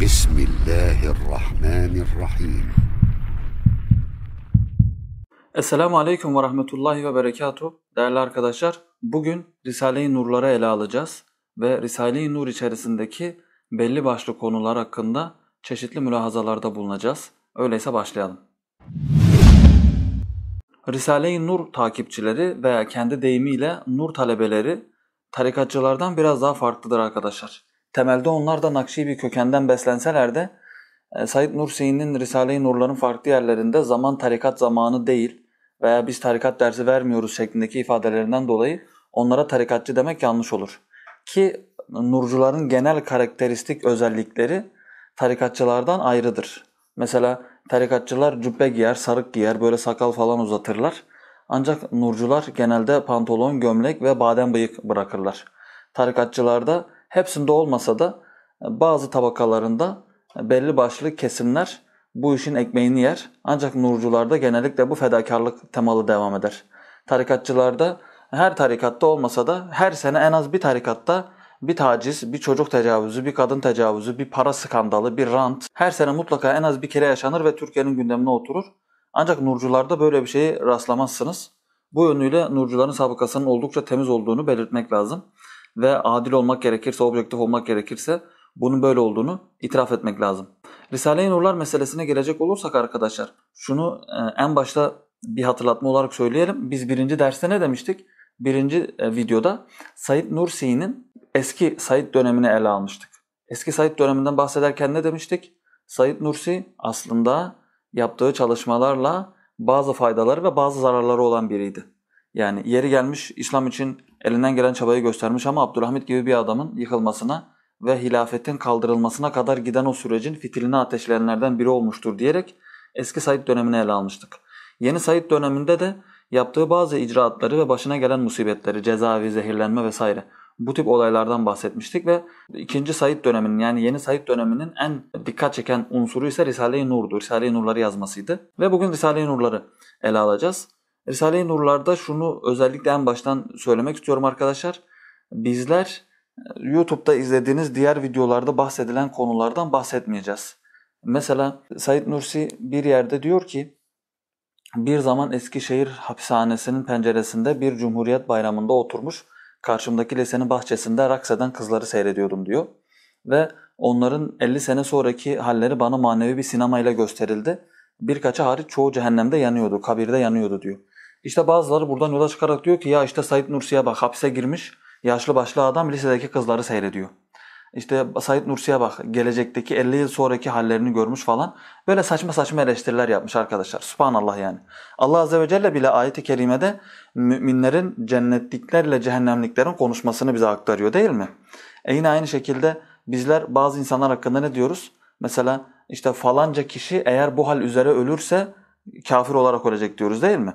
Bismillahirrahmanirrahim. Esselamu Aleyküm ve Rahmetullahi ve Berekatuhu. Değerli arkadaşlar, bugün Risale-i Nur'ları ele alacağız ve Risale-i Nur içerisindeki belli başlı konular hakkında çeşitli mülahazalarda bulunacağız. Öyleyse başlayalım. Risale-i Nur takipçileri veya kendi deyimiyle Nur talebeleri tarikatçılardan biraz daha farklıdır arkadaşlar. Temelde onlar da nakşi bir kökenden beslenseler de Said Nursi'nin Risale-i Nurların farklı yerlerinde zaman tarikat zamanı değil veya biz tarikat dersi vermiyoruz şeklindeki ifadelerinden dolayı onlara tarikatçı demek yanlış olur. Ki nurcuların genel karakteristik özellikleri tarikatçılardan ayrıdır. Mesela tarikatçılar cübbe giyer, sarık giyer, böyle sakal falan uzatırlar. Ancak nurcular genelde pantolon, gömlek ve badem bıyık bırakırlar. Tarikatçılarda Hepsinde olmasa da e, bazı tabakalarında e, belli başlı kesimler bu işin ekmeğini yer. Ancak nurcularda genellikle bu fedakarlık temalı devam eder. Tarikatçılarda her tarikatta olmasa da her sene en az bir tarikatta bir taciz, bir çocuk tecavüzü, bir kadın tecavüzü, bir para skandalı, bir rant her sene mutlaka en az bir kere yaşanır ve Türkiye'nin gündemine oturur. Ancak nurcularda böyle bir şeyi rastlamazsınız. Bu yönüyle nurcuların sabıkasının oldukça temiz olduğunu belirtmek lazım ve adil olmak gerekirse, objektif olmak gerekirse bunun böyle olduğunu itiraf etmek lazım. Risale-i Nurlar meselesine gelecek olursak arkadaşlar şunu e, en başta bir hatırlatma olarak söyleyelim. Biz birinci derste ne demiştik? Birinci e, videoda Said Nursi'nin eski Said dönemini ele almıştık. Eski Said döneminden bahsederken ne demiştik? Said Nursi aslında yaptığı çalışmalarla bazı faydaları ve bazı zararları olan biriydi. Yani yeri gelmiş İslam için elinden gelen çabayı göstermiş ama Abdülhamit gibi bir adamın yıkılmasına ve hilafetin kaldırılmasına kadar giden o sürecin fitilini ateşleyenlerden biri olmuştur diyerek eski Said dönemini ele almıştık. Yeni Said döneminde de yaptığı bazı icraatları ve başına gelen musibetleri, cezaevi zehirlenme vesaire bu tip olaylardan bahsetmiştik ve ikinci Said döneminin yani yeni Said döneminin en dikkat çeken unsuru ise Risale-i Nur'du. Risale-i Nur'ları yazmasıydı ve bugün Risale-i Nur'ları ele alacağız. Risale-i Nurlar'da şunu özellikle en baştan söylemek istiyorum arkadaşlar. Bizler e, YouTube'da izlediğiniz diğer videolarda bahsedilen konulardan bahsetmeyeceğiz. Mesela Said Nursi bir yerde diyor ki bir zaman Eskişehir hapishanesinin penceresinde bir Cumhuriyet Bayramı'nda oturmuş karşımdaki lisenin bahçesinde raks eden kızları seyrediyordum diyor. Ve onların 50 sene sonraki halleri bana manevi bir sinemayla gösterildi. Birkaçı hariç çoğu cehennemde yanıyordu, kabirde yanıyordu diyor. İşte bazıları buradan yola çıkarak diyor ki ya işte Said Nursi'ye bak hapse girmiş yaşlı başlı adam lisedeki kızları seyrediyor. İşte Said Nursi'ye bak gelecekteki 50 yıl sonraki hallerini görmüş falan. Böyle saçma saçma eleştiriler yapmış arkadaşlar. Subhanallah yani. Allah Azze ve Celle bile ayeti kerimede müminlerin cennetliklerle cehennemliklerin konuşmasını bize aktarıyor değil mi? E yine aynı şekilde bizler bazı insanlar hakkında ne diyoruz? Mesela işte falanca kişi eğer bu hal üzere ölürse kafir olarak ölecek diyoruz değil mi?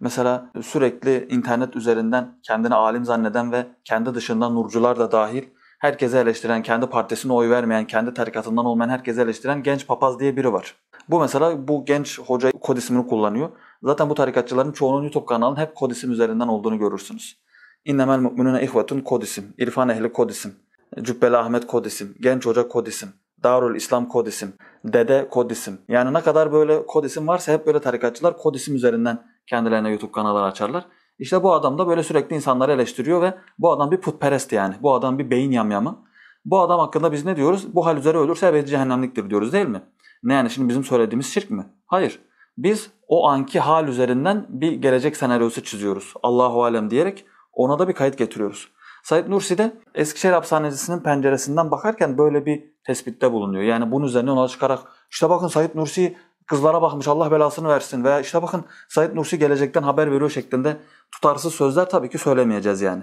Mesela sürekli internet üzerinden kendini alim zanneden ve kendi dışından nurcular da dahil herkese eleştiren, kendi partisine oy vermeyen, kendi tarikatından olmayan herkese eleştiren genç papaz diye biri var. Bu mesela bu genç hoca kod ismini kullanıyor. Zaten bu tarikatçıların çoğunun YouTube kanalının hep kod isim üzerinden olduğunu görürsünüz. İnnemel mu'minune ihvetun kod isim, irfan ehli kod isim, Cübbeli Ahmet kod isim, genç hoca kod isim, Darul İslam kod isim, dede kod isim. Yani ne kadar böyle kod isim varsa hep böyle tarikatçılar kod isim üzerinden Kendilerine YouTube kanalları açarlar. İşte bu adam da böyle sürekli insanları eleştiriyor ve bu adam bir putperest yani. Bu adam bir beyin yamyamı. Bu adam hakkında biz ne diyoruz? Bu hal üzere ölürse evet cehennemliktir diyoruz değil mi? Ne yani şimdi bizim söylediğimiz şirk mi? Hayır. Biz o anki hal üzerinden bir gelecek senaryosu çiziyoruz. Allahu alem diyerek ona da bir kayıt getiriyoruz. Said Nursi de Eskişehir hapishanesinin penceresinden bakarken böyle bir tespitte bulunuyor. Yani bunun üzerine ona çıkarak işte bakın Said Nursi kızlara bakmış Allah belasını versin veya işte bakın Said Nursi gelecekten haber veriyor şeklinde tutarsız sözler tabii ki söylemeyeceğiz yani.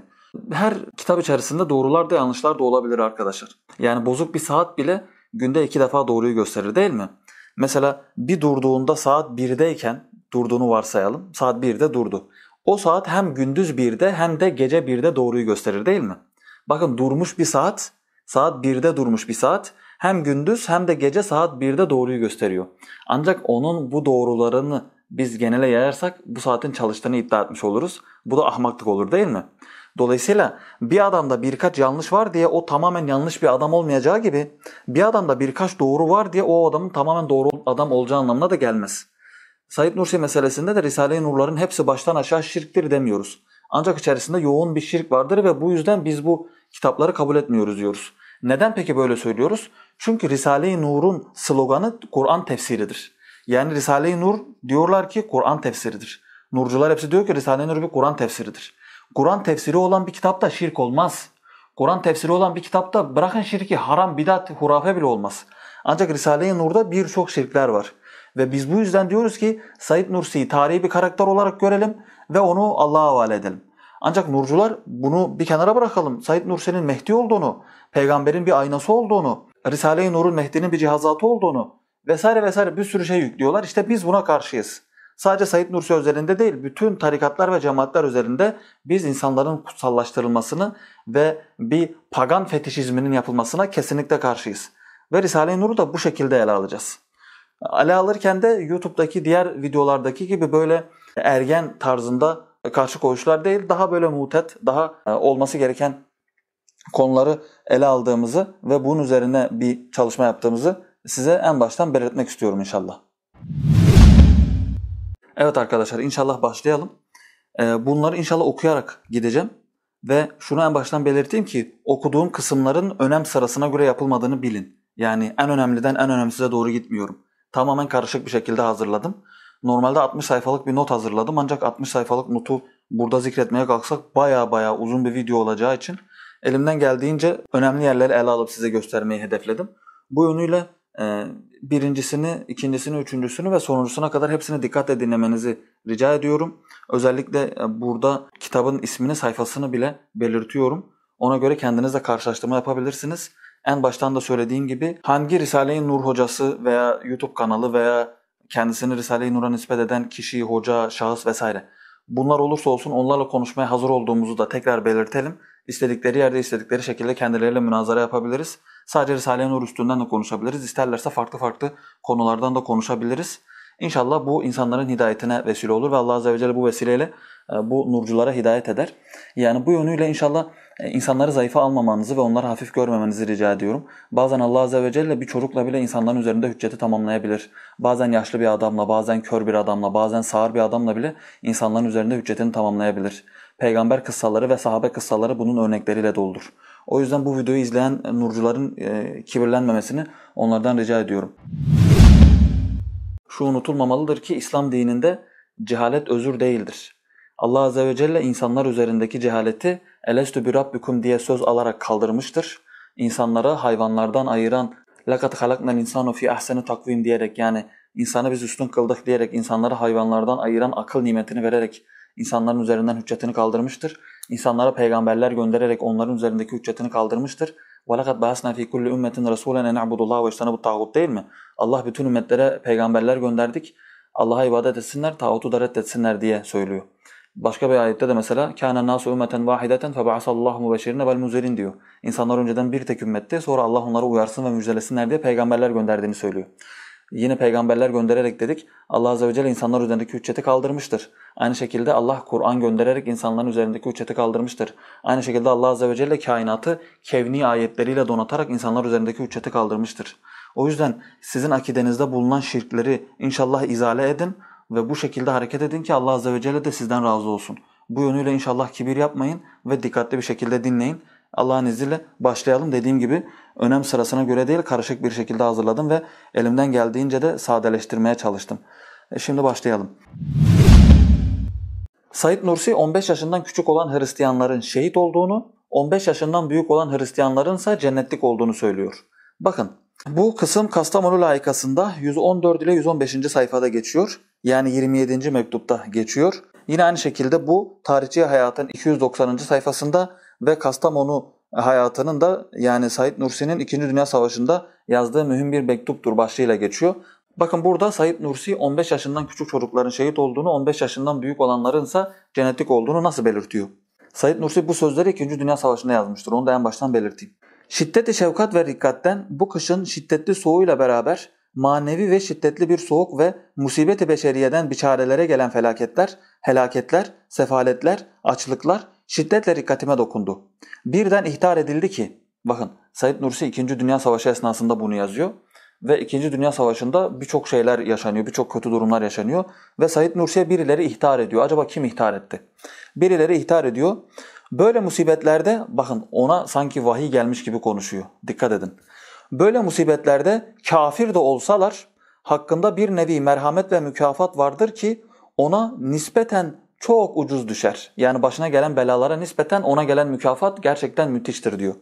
Her kitap içerisinde doğrular da yanlışlar da olabilir arkadaşlar. Yani bozuk bir saat bile günde iki defa doğruyu gösterir değil mi? Mesela bir durduğunda saat 1'deyken durduğunu varsayalım. Saat 1'de durdu. O saat hem gündüz 1'de hem de gece 1'de doğruyu gösterir değil mi? Bakın durmuş bir saat, saat 1'de durmuş bir saat hem gündüz hem de gece saat 1'de doğruyu gösteriyor. Ancak onun bu doğrularını biz genele yayarsak bu saatin çalıştığını iddia etmiş oluruz. Bu da ahmaklık olur değil mi? Dolayısıyla bir adamda birkaç yanlış var diye o tamamen yanlış bir adam olmayacağı gibi bir adamda birkaç doğru var diye o adamın tamamen doğru adam olacağı anlamına da gelmez. Said Nursi meselesinde de Risale-i Nurların hepsi baştan aşağı şirktir demiyoruz. Ancak içerisinde yoğun bir şirk vardır ve bu yüzden biz bu kitapları kabul etmiyoruz diyoruz. Neden peki böyle söylüyoruz? Çünkü Risale-i Nur'un sloganı Kur'an tefsiridir. Yani Risale-i Nur diyorlar ki Kur'an tefsiridir. Nurcular hepsi diyor ki Risale-i Nur bir Kur'an tefsiridir. Kur'an tefsiri olan bir kitapta şirk olmaz. Kur'an tefsiri olan bir kitapta bırakın şirki, haram, bidat, hurafe bile olmaz. Ancak Risale-i Nur'da birçok şirkler var. Ve biz bu yüzden diyoruz ki Said Nursi'yi tarihi bir karakter olarak görelim ve onu Allah'a havale edelim. Ancak Nurcular bunu bir kenara bırakalım. Said Nursi'nin Mehdi olduğunu, peygamberin bir aynası olduğunu, Risale-i Nur'un Mehdi'nin bir cihazatı olduğunu vesaire vesaire bir sürü şey yüklüyorlar. İşte biz buna karşıyız. Sadece Said Nursi üzerinde değil, bütün tarikatlar ve cemaatler üzerinde biz insanların kutsallaştırılmasını ve bir pagan fetişizminin yapılmasına kesinlikle karşıyız. Ve Risale-i Nur'u da bu şekilde ele alacağız. Ele alırken de YouTube'daki diğer videolardaki gibi böyle ergen tarzında karşı koyuşlar değil, daha böyle mutet, daha e, olması gereken konuları ele aldığımızı ve bunun üzerine bir çalışma yaptığımızı size en baştan belirtmek istiyorum inşallah. Evet arkadaşlar inşallah başlayalım. E, bunları inşallah okuyarak gideceğim. Ve şunu en baştan belirteyim ki okuduğum kısımların önem sırasına göre yapılmadığını bilin. Yani en önemliden en önemsize doğru gitmiyorum. Tamamen karışık bir şekilde hazırladım. Normalde 60 sayfalık bir not hazırladım ancak 60 sayfalık notu burada zikretmeye kalksak baya baya uzun bir video olacağı için elimden geldiğince önemli yerleri ele alıp size göstermeyi hedefledim. Bu yönüyle e, birincisini, ikincisini, üçüncüsünü ve sonuncusuna kadar hepsini dikkatle dinlemenizi rica ediyorum. Özellikle e, burada kitabın ismini, sayfasını bile belirtiyorum. Ona göre kendinizle karşılaştırma yapabilirsiniz. En baştan da söylediğim gibi hangi Risale-i Nur hocası veya YouTube kanalı veya kendisini Risale-i Nur'a nispet eden kişi, hoca, şahıs vesaire. Bunlar olursa olsun onlarla konuşmaya hazır olduğumuzu da tekrar belirtelim. İstedikleri yerde istedikleri şekilde kendileriyle münazara yapabiliriz. Sadece Risale-i Nur üstünden de konuşabiliriz. İsterlerse farklı farklı konulardan da konuşabiliriz. İnşallah bu insanların hidayetine vesile olur ve Allah Azze ve Celle bu vesileyle e, bu nurculara hidayet eder. Yani bu yönüyle inşallah e, insanları zayıfa almamanızı ve onları hafif görmemenizi rica ediyorum. Bazen Allah Azze ve Celle bir çocukla bile insanların üzerinde hücceti tamamlayabilir. Bazen yaşlı bir adamla, bazen kör bir adamla, bazen sağır bir adamla bile insanların üzerinde hüccetini tamamlayabilir. Peygamber kıssaları ve sahabe kıssaları bunun örnekleriyle doldur. O yüzden bu videoyu izleyen nurcuların e, kibirlenmemesini onlardan rica ediyorum. Şu unutulmamalıdır ki İslam dininde cehalet özür değildir. Allah Azze ve Celle insanlar üzerindeki cehaleti Elestü bi rabbikum diye söz alarak kaldırmıştır. İnsanları hayvanlardan ayıran lakat halaknel insanu fi ahseni takvim diyerek yani insanı biz üstün kıldık diyerek insanları hayvanlardan ayıran akıl nimetini vererek insanların üzerinden hüccetini kaldırmıştır. İnsanlara peygamberler göndererek onların üzerindeki hüccetini kaldırmıştır. وَلَقَدْ بَعَسْنَا ف۪ي كُلِّ اُمَّةٍ رَسُولًا اَنَعْبُدُ اللّٰهُ وَاِجْتَنَبُ الطَّاغُوتُ değil mi? Allah bütün ümmetlere peygamberler gönderdik. Allah'a ibadet etsinler, tağutu da reddetsinler diye söylüyor. Başka bir ayette de mesela kâne nâsu ümmeten vahideten febe'asallâhu mubeşirine vel muzerin diyor. İnsanlar önceden bir tek ümmetti sonra Allah onları uyarsın ve müjdelesinler diye peygamberler gönderdiğini söylüyor. Yine peygamberler göndererek dedik Allah Azze ve Celle insanlar üzerindeki hücceti kaldırmıştır. Aynı şekilde Allah Kur'an göndererek insanların üzerindeki hücceti kaldırmıştır. Aynı şekilde Allah Azze ve Celle kainatı kevni ayetleriyle donatarak insanlar üzerindeki hücceti kaldırmıştır. O yüzden sizin akidenizde bulunan şirkleri inşallah izale edin ve bu şekilde hareket edin ki Allah Azze ve Celle de sizden razı olsun. Bu yönüyle inşallah kibir yapmayın ve dikkatli bir şekilde dinleyin. Allah'ın izniyle başlayalım. Dediğim gibi önem sırasına göre değil karışık bir şekilde hazırladım ve elimden geldiğince de sadeleştirmeye çalıştım. E şimdi başlayalım. Said Nursi 15 yaşından küçük olan Hristiyanların şehit olduğunu, 15 yaşından büyük olan Hristiyanların ise cennetlik olduğunu söylüyor. Bakın bu kısım Kastamonu layıkasında 114 ile 115. sayfada geçiyor yani 27. mektupta geçiyor. Yine aynı şekilde bu tarihçi hayatın 290. sayfasında ve Kastamonu hayatının da yani Said Nursi'nin 2. Dünya Savaşı'nda yazdığı mühim bir mektuptur başlığıyla geçiyor. Bakın burada Said Nursi 15 yaşından küçük çocukların şehit olduğunu, 15 yaşından büyük olanların ise genetik olduğunu nasıl belirtiyor? Said Nursi bu sözleri 2. Dünya Savaşı'nda yazmıştır. Onu da en baştan belirteyim. Şiddeti şefkat ve dikkatten bu kışın şiddetli soğuğuyla beraber manevi ve şiddetli bir soğuk ve musibeti beşeriyeden biçarelere gelen felaketler, helaketler, sefaletler, açlıklar şiddetle dikkatime dokundu. Birden ihtar edildi ki, bakın Said Nursi 2. Dünya Savaşı esnasında bunu yazıyor ve 2. Dünya Savaşı'nda birçok şeyler yaşanıyor, birçok kötü durumlar yaşanıyor ve Said Nursi'ye birileri ihtar ediyor. Acaba kim ihtar etti? Birileri ihtar ediyor. Böyle musibetlerde bakın ona sanki vahiy gelmiş gibi konuşuyor. Dikkat edin. Böyle musibetlerde kafir de olsalar hakkında bir nevi merhamet ve mükafat vardır ki ona nispeten çok ucuz düşer. Yani başına gelen belalara nispeten ona gelen mükafat gerçekten müthiştir diyor.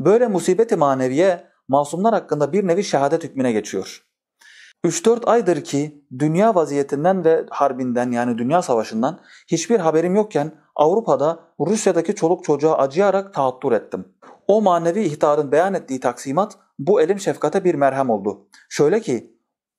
Böyle musibeti maneviye masumlar hakkında bir nevi şehadet hükmüne geçiyor. 3-4 aydır ki dünya vaziyetinden ve harbinden yani dünya savaşından hiçbir haberim yokken Avrupa'da Rusya'daki çoluk çocuğa acıyarak tahattur ettim. O manevi ihtarın beyan ettiği taksimat bu elim şefkate bir merhem oldu. Şöyle ki,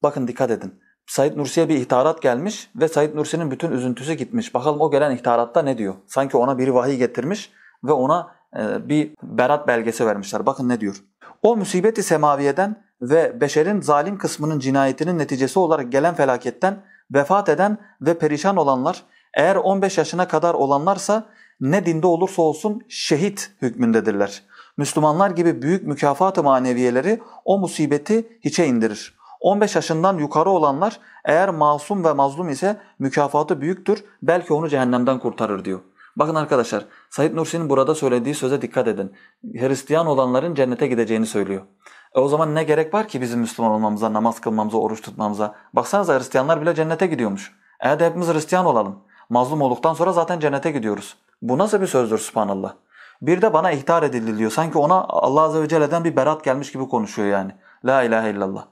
bakın dikkat edin. Said Nursi'ye bir ihtarat gelmiş ve Said Nursi'nin bütün üzüntüsü gitmiş. Bakalım o gelen ihtaratta ne diyor? Sanki ona bir vahiy getirmiş ve ona e, bir berat belgesi vermişler. Bakın ne diyor. O musibeti semaviyeden ve beşerin zalim kısmının cinayetinin neticesi olarak gelen felaketten vefat eden ve perişan olanlar eğer 15 yaşına kadar olanlarsa ne dinde olursa olsun şehit hükmündedirler. Müslümanlar gibi büyük mükafatı maneviyeleri o musibeti hiçe indirir. 15 yaşından yukarı olanlar eğer masum ve mazlum ise mükafatı büyüktür belki onu cehennemden kurtarır diyor. Bakın arkadaşlar Said Nursi'nin burada söylediği söze dikkat edin. Hristiyan olanların cennete gideceğini söylüyor. E o zaman ne gerek var ki bizim Müslüman olmamıza, namaz kılmamıza, oruç tutmamıza? Baksanıza Hristiyanlar bile cennete gidiyormuş. Eğer de hepimiz Hristiyan olalım. Mazlum olduktan sonra zaten cennete gidiyoruz. Bu nasıl bir sözdür subhanallah? Bir de bana ihtar edildi diyor. Sanki ona Allah Azze ve Celle'den bir berat gelmiş gibi konuşuyor yani. La ilahe illallah.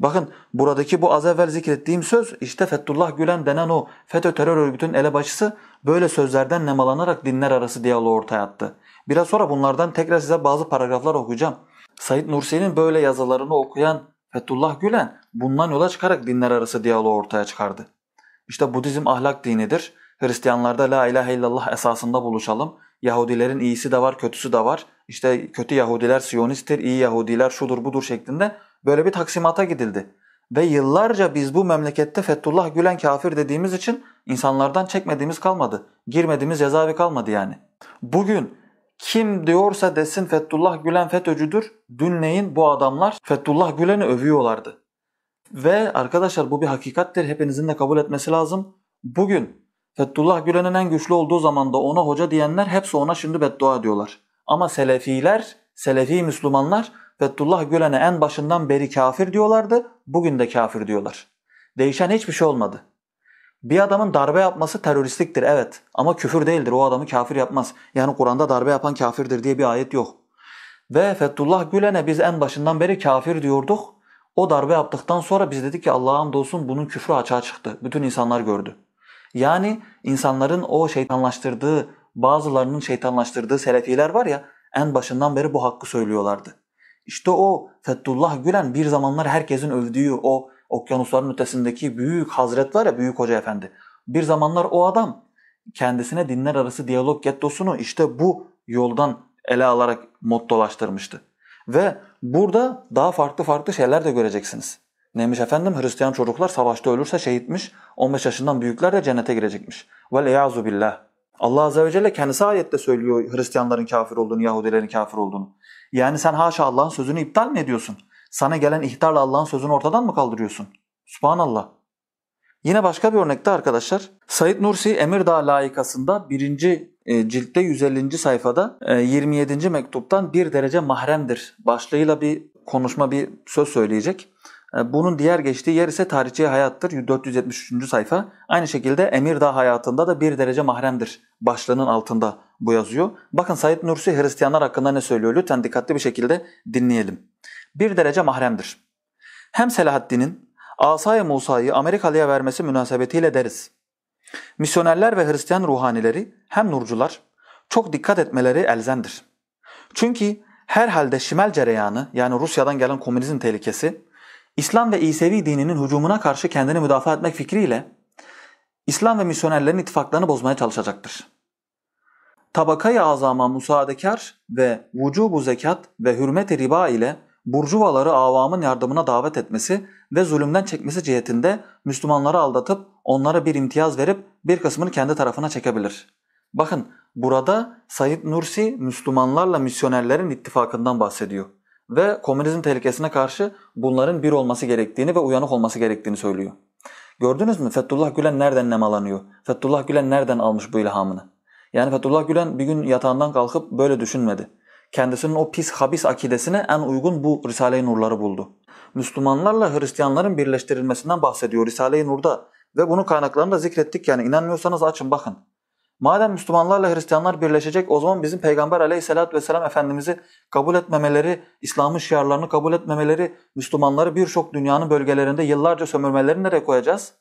Bakın buradaki bu az evvel zikrettiğim söz işte Fethullah Gülen denen o FETÖ terör örgütünün elebaşısı böyle sözlerden nemalanarak dinler arası diyaloğu ortaya attı. Biraz sonra bunlardan tekrar size bazı paragraflar okuyacağım. Said Nursi'nin böyle yazılarını okuyan Fethullah Gülen bundan yola çıkarak dinler arası diyaloğu ortaya çıkardı. İşte Budizm ahlak dinidir. Hristiyanlarda la ilahe illallah esasında buluşalım. Yahudilerin iyisi de var, kötüsü de var. İşte kötü Yahudiler Siyonisttir, iyi Yahudiler şudur budur şeklinde böyle bir taksimata gidildi. Ve yıllarca biz bu memlekette Fethullah Gülen kafir dediğimiz için insanlardan çekmediğimiz kalmadı. Girmediğimiz cezaevi kalmadı yani. Bugün kim diyorsa desin Fethullah Gülen FETÖ'cüdür. Dünleyin bu adamlar Fethullah Gülen'i övüyorlardı. Ve arkadaşlar bu bir hakikattir. Hepinizin de kabul etmesi lazım. Bugün Fethullah Gülen'in en güçlü olduğu zaman da ona hoca diyenler hepsi ona şimdi beddua ediyorlar. Ama Selefiler, Selefi Müslümanlar Fethullah Gülen'e en başından beri kafir diyorlardı, bugün de kafir diyorlar. Değişen hiçbir şey olmadı. Bir adamın darbe yapması teröristliktir evet ama küfür değildir o adamı kafir yapmaz. Yani Kur'an'da darbe yapan kafirdir diye bir ayet yok. Ve Fethullah Gülen'e biz en başından beri kafir diyorduk. O darbe yaptıktan sonra biz dedik ki Allah'a hamdolsun bunun küfrü açığa çıktı. Bütün insanlar gördü. Yani insanların o şeytanlaştırdığı, bazılarının şeytanlaştırdığı selefiler var ya en başından beri bu hakkı söylüyorlardı. İşte o Fethullah Gülen bir zamanlar herkesin övdüğü o okyanusların ötesindeki büyük hazret var ya büyük hoca efendi. Bir zamanlar o adam kendisine dinler arası diyalog gettosunu işte bu yoldan ele alarak mottolaştırmıştı. Ve burada daha farklı farklı şeyler de göreceksiniz. Neymiş efendim? Hristiyan çocuklar savaşta ölürse şehitmiş. 15 yaşından büyükler de cennete girecekmiş. Ve leyazu billah. Allah Azze ve Celle kendisi ayette söylüyor Hristiyanların kafir olduğunu, Yahudilerin kafir olduğunu. Yani sen haşa Allah'ın sözünü iptal mi ediyorsun? Sana gelen ihtarla Allah'ın sözünü ortadan mı kaldırıyorsun? Subhanallah. Yine başka bir örnekte arkadaşlar. Said Nursi Emirdağ layıkasında birinci e, ciltte 150. sayfada 27. E, mektuptan bir derece mahremdir başlığıyla bir konuşma bir söz söyleyecek. E, bunun diğer geçtiği yer ise tarihçi hayattır. 473. sayfa. Aynı şekilde Emir Emirdağ hayatında da bir derece mahremdir. Başlığının altında bu yazıyor. Bakın Said Nursi Hristiyanlar hakkında ne söylüyor? Lütfen dikkatli bir şekilde dinleyelim. Bir derece mahremdir. Hem Selahaddin'in asay Musa'yı Amerikalıya vermesi münasebetiyle deriz. Misyonerler ve Hristiyan ruhanileri hem nurcular çok dikkat etmeleri elzendir. Çünkü herhalde Şimal cereyanı yani Rusya'dan gelen komünizm tehlikesi İslam ve İsevi dininin hücumuna karşı kendini müdafaa etmek fikriyle İslam ve misyonerlerin ittifaklarını bozmaya çalışacaktır. Tabakayı azama musaadekar ve vücubu zekat ve hürmet-i riba ile burjuvaları avamın yardımına davet etmesi ve zulümden çekmesi cihetinde Müslümanları aldatıp onlara bir imtiyaz verip bir kısmını kendi tarafına çekebilir. Bakın burada Said Nursi Müslümanlarla misyonerlerin ittifakından bahsediyor ve komünizm tehlikesine karşı bunların bir olması gerektiğini ve uyanık olması gerektiğini söylüyor. Gördünüz mü Fethullah Gülen nereden nemalanıyor? Fethullah Gülen nereden almış bu ilhamını? Yani Fethullah Gülen bir gün yatağından kalkıp böyle düşünmedi. Kendisinin o pis habis akidesine en uygun bu Risale-i Nur'ları buldu. Müslümanlarla Hristiyanların birleştirilmesinden bahsediyor Risale-i Nur'da ve bunun kaynaklarını da zikrettik yani inanmıyorsanız açın bakın. Madem Müslümanlarla Hristiyanlar birleşecek o zaman bizim Peygamber aleyhissalatü vesselam Efendimiz'i kabul etmemeleri, İslam'ın şiarlarını kabul etmemeleri, Müslümanları birçok dünyanın bölgelerinde yıllarca sömürmelerini nereye koyacağız?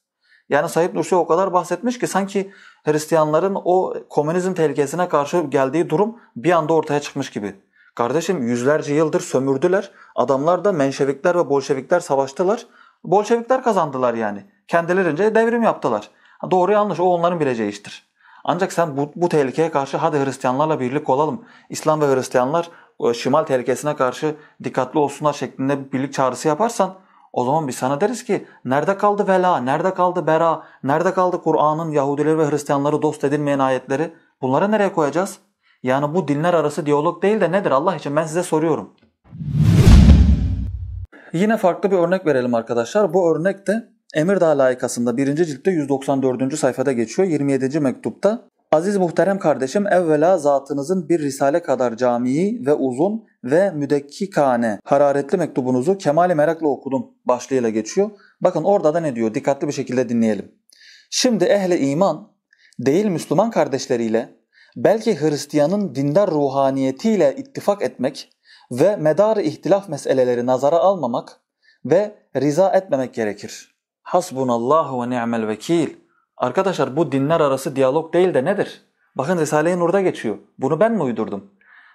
Yani Said Nursi o kadar bahsetmiş ki sanki Hristiyanların o komünizm tehlikesine karşı geldiği durum bir anda ortaya çıkmış gibi. Kardeşim yüzlerce yıldır sömürdüler. Adamlar da Menşevikler ve Bolşevikler savaştılar. Bolşevikler kazandılar yani. Kendilerince devrim yaptılar. Doğru yanlış o onların bileceği iştir. Ancak sen bu, bu tehlikeye karşı hadi Hristiyanlarla birlik olalım. İslam ve Hristiyanlar e, şimal tehlikesine karşı dikkatli olsunlar şeklinde birlik çağrısı yaparsan o zaman biz sana deriz ki nerede kaldı vela, nerede kaldı bera, nerede kaldı Kur'an'ın Yahudileri ve Hristiyanları dost edilmeyen ayetleri? Bunları nereye koyacağız? Yani bu dinler arası diyalog değil de nedir Allah için ben size soruyorum. Yine farklı bir örnek verelim arkadaşlar. Bu örnek de Emirdağ layıkasında 1. ciltte 194. sayfada geçiyor 27. mektupta. Aziz muhterem kardeşim evvela zatınızın bir risale kadar camii ve uzun ve müdekkikane hararetli mektubunuzu kemali merakla okudum başlığıyla geçiyor. Bakın orada da ne diyor dikkatli bir şekilde dinleyelim. Şimdi ehli iman değil Müslüman kardeşleriyle belki Hristiyanın dindar ruhaniyetiyle ittifak etmek ve medar ihtilaf meseleleri nazara almamak ve riza etmemek gerekir. Hasbunallahu ve ni'mel vekil. Arkadaşlar bu dinler arası diyalog değil de nedir? Bakın Risale-i Nur'da geçiyor. Bunu ben mi uydurdum?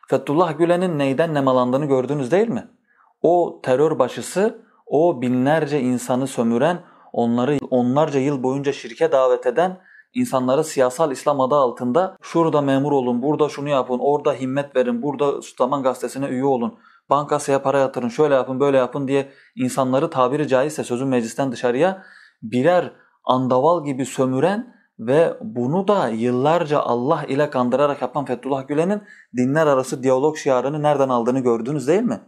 Fethullah Gülen'in neyden nemalandığını gördünüz değil mi? O terör başısı, o binlerce insanı sömüren, onları onlarca yıl boyunca şirke davet eden, insanları siyasal İslam adı altında şurada memur olun, burada şunu yapın, orada himmet verin, burada Süleyman Gazetesi'ne üye olun bankasaya para yatırın, şöyle yapın, böyle yapın diye insanları tabiri caizse sözün meclisten dışarıya birer andaval gibi sömüren ve bunu da yıllarca Allah ile kandırarak yapan Fethullah Gülen'in dinler arası diyalog şiarını nereden aldığını gördünüz değil mi?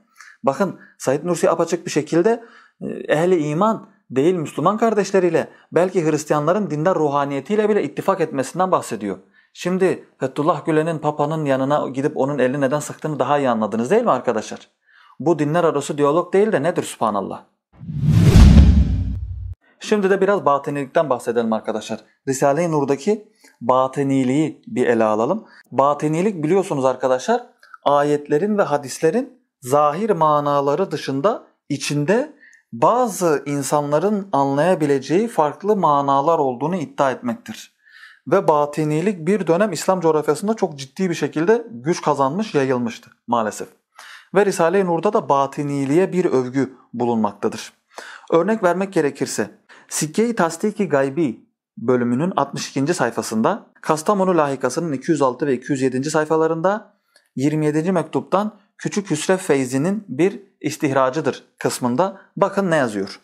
Bakın Said Nursi apaçık bir şekilde e, ehli iman değil Müslüman kardeşleriyle belki Hristiyanların dindar ruhaniyetiyle bile ittifak etmesinden bahsediyor. Şimdi Fethullah Gülen'in Papa'nın yanına gidip onun elini neden sıktığını daha iyi anladınız değil mi arkadaşlar? Bu dinler arası diyalog değil de nedir subhanallah? Şimdi de biraz batınilikten bahsedelim arkadaşlar. Risale-i Nur'daki batıniliği bir ele alalım. Batınilik biliyorsunuz arkadaşlar ayetlerin ve hadislerin zahir manaları dışında içinde bazı insanların anlayabileceği farklı manalar olduğunu iddia etmektir ve batinilik bir dönem İslam coğrafyasında çok ciddi bir şekilde güç kazanmış, yayılmıştı maalesef. Ve Risale-i Nur'da da batiniliğe bir övgü bulunmaktadır. Örnek vermek gerekirse Sikke-i Tasdiki Gaybi bölümünün 62. sayfasında, Kastamonu Lahikası'nın 206 ve 207. sayfalarında 27. mektuptan Küçük Hüsrev Feyzi'nin bir istihracıdır kısmında bakın ne yazıyor.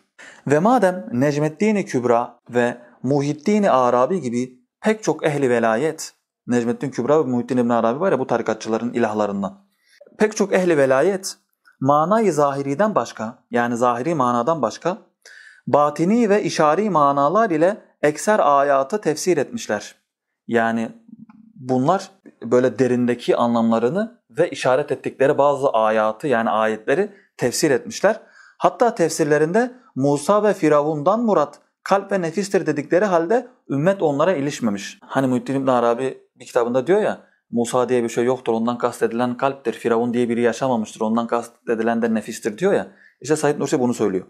Ve madem Necmeddin-i Kübra ve Muhittin-i Arabi gibi pek çok ehli velayet, Necmettin Kübra ve Muhittin İbn Arabi var ya bu tarikatçıların ilahlarından. Pek çok ehli velayet manayı zahiriden başka yani zahiri manadan başka batini ve işari manalar ile ekser ayatı tefsir etmişler. Yani bunlar böyle derindeki anlamlarını ve işaret ettikleri bazı ayatı yani ayetleri tefsir etmişler. Hatta tefsirlerinde Musa ve Firavun'dan murat kalp ve nefistir dedikleri halde ümmet onlara ilişmemiş. Hani Muhittin İbn Arabi bir kitabında diyor ya Musa diye bir şey yoktur ondan kastedilen kalptir. Firavun diye biri yaşamamıştır ondan kastedilen de nefistir diyor ya. İşte Said Nursi bunu söylüyor.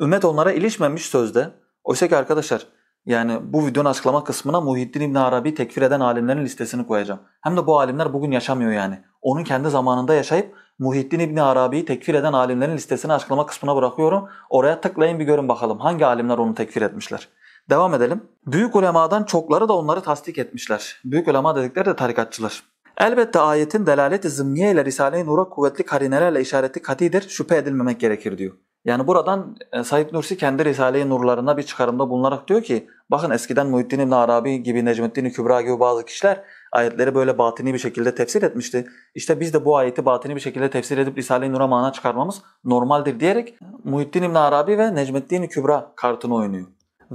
Ümmet onlara ilişmemiş sözde. Oysa ki arkadaşlar yani bu videonun açıklama kısmına Muhittin İbn Arabi tekfir eden alimlerin listesini koyacağım. Hem de bu alimler bugün yaşamıyor yani. Onun kendi zamanında yaşayıp Muhittin İbni Arabi'yi tekfir eden alimlerin listesini açıklama kısmına bırakıyorum. Oraya tıklayın bir görün bakalım hangi alimler onu tekfir etmişler. Devam edelim. Büyük ulemadan çokları da onları tasdik etmişler. Büyük ulema dedikleri de tarikatçılar. Elbette ayetin delalet-i zımniye ile Risale-i Nur'a kuvvetli karinelerle işareti katidir, şüphe edilmemek gerekir diyor. Yani buradan e, Said Nursi kendi Risale-i Nurlarına bir çıkarımda bulunarak diyor ki bakın eskiden Muhittin İbn Arabi gibi Necmettin Kübra gibi bazı kişiler ayetleri böyle batini bir şekilde tefsir etmişti. İşte biz de bu ayeti batini bir şekilde tefsir edip Risale-i Nur'a mana çıkarmamız normaldir diyerek Muhittin İbn Arabi ve Necmettin Kübra kartını oynuyor.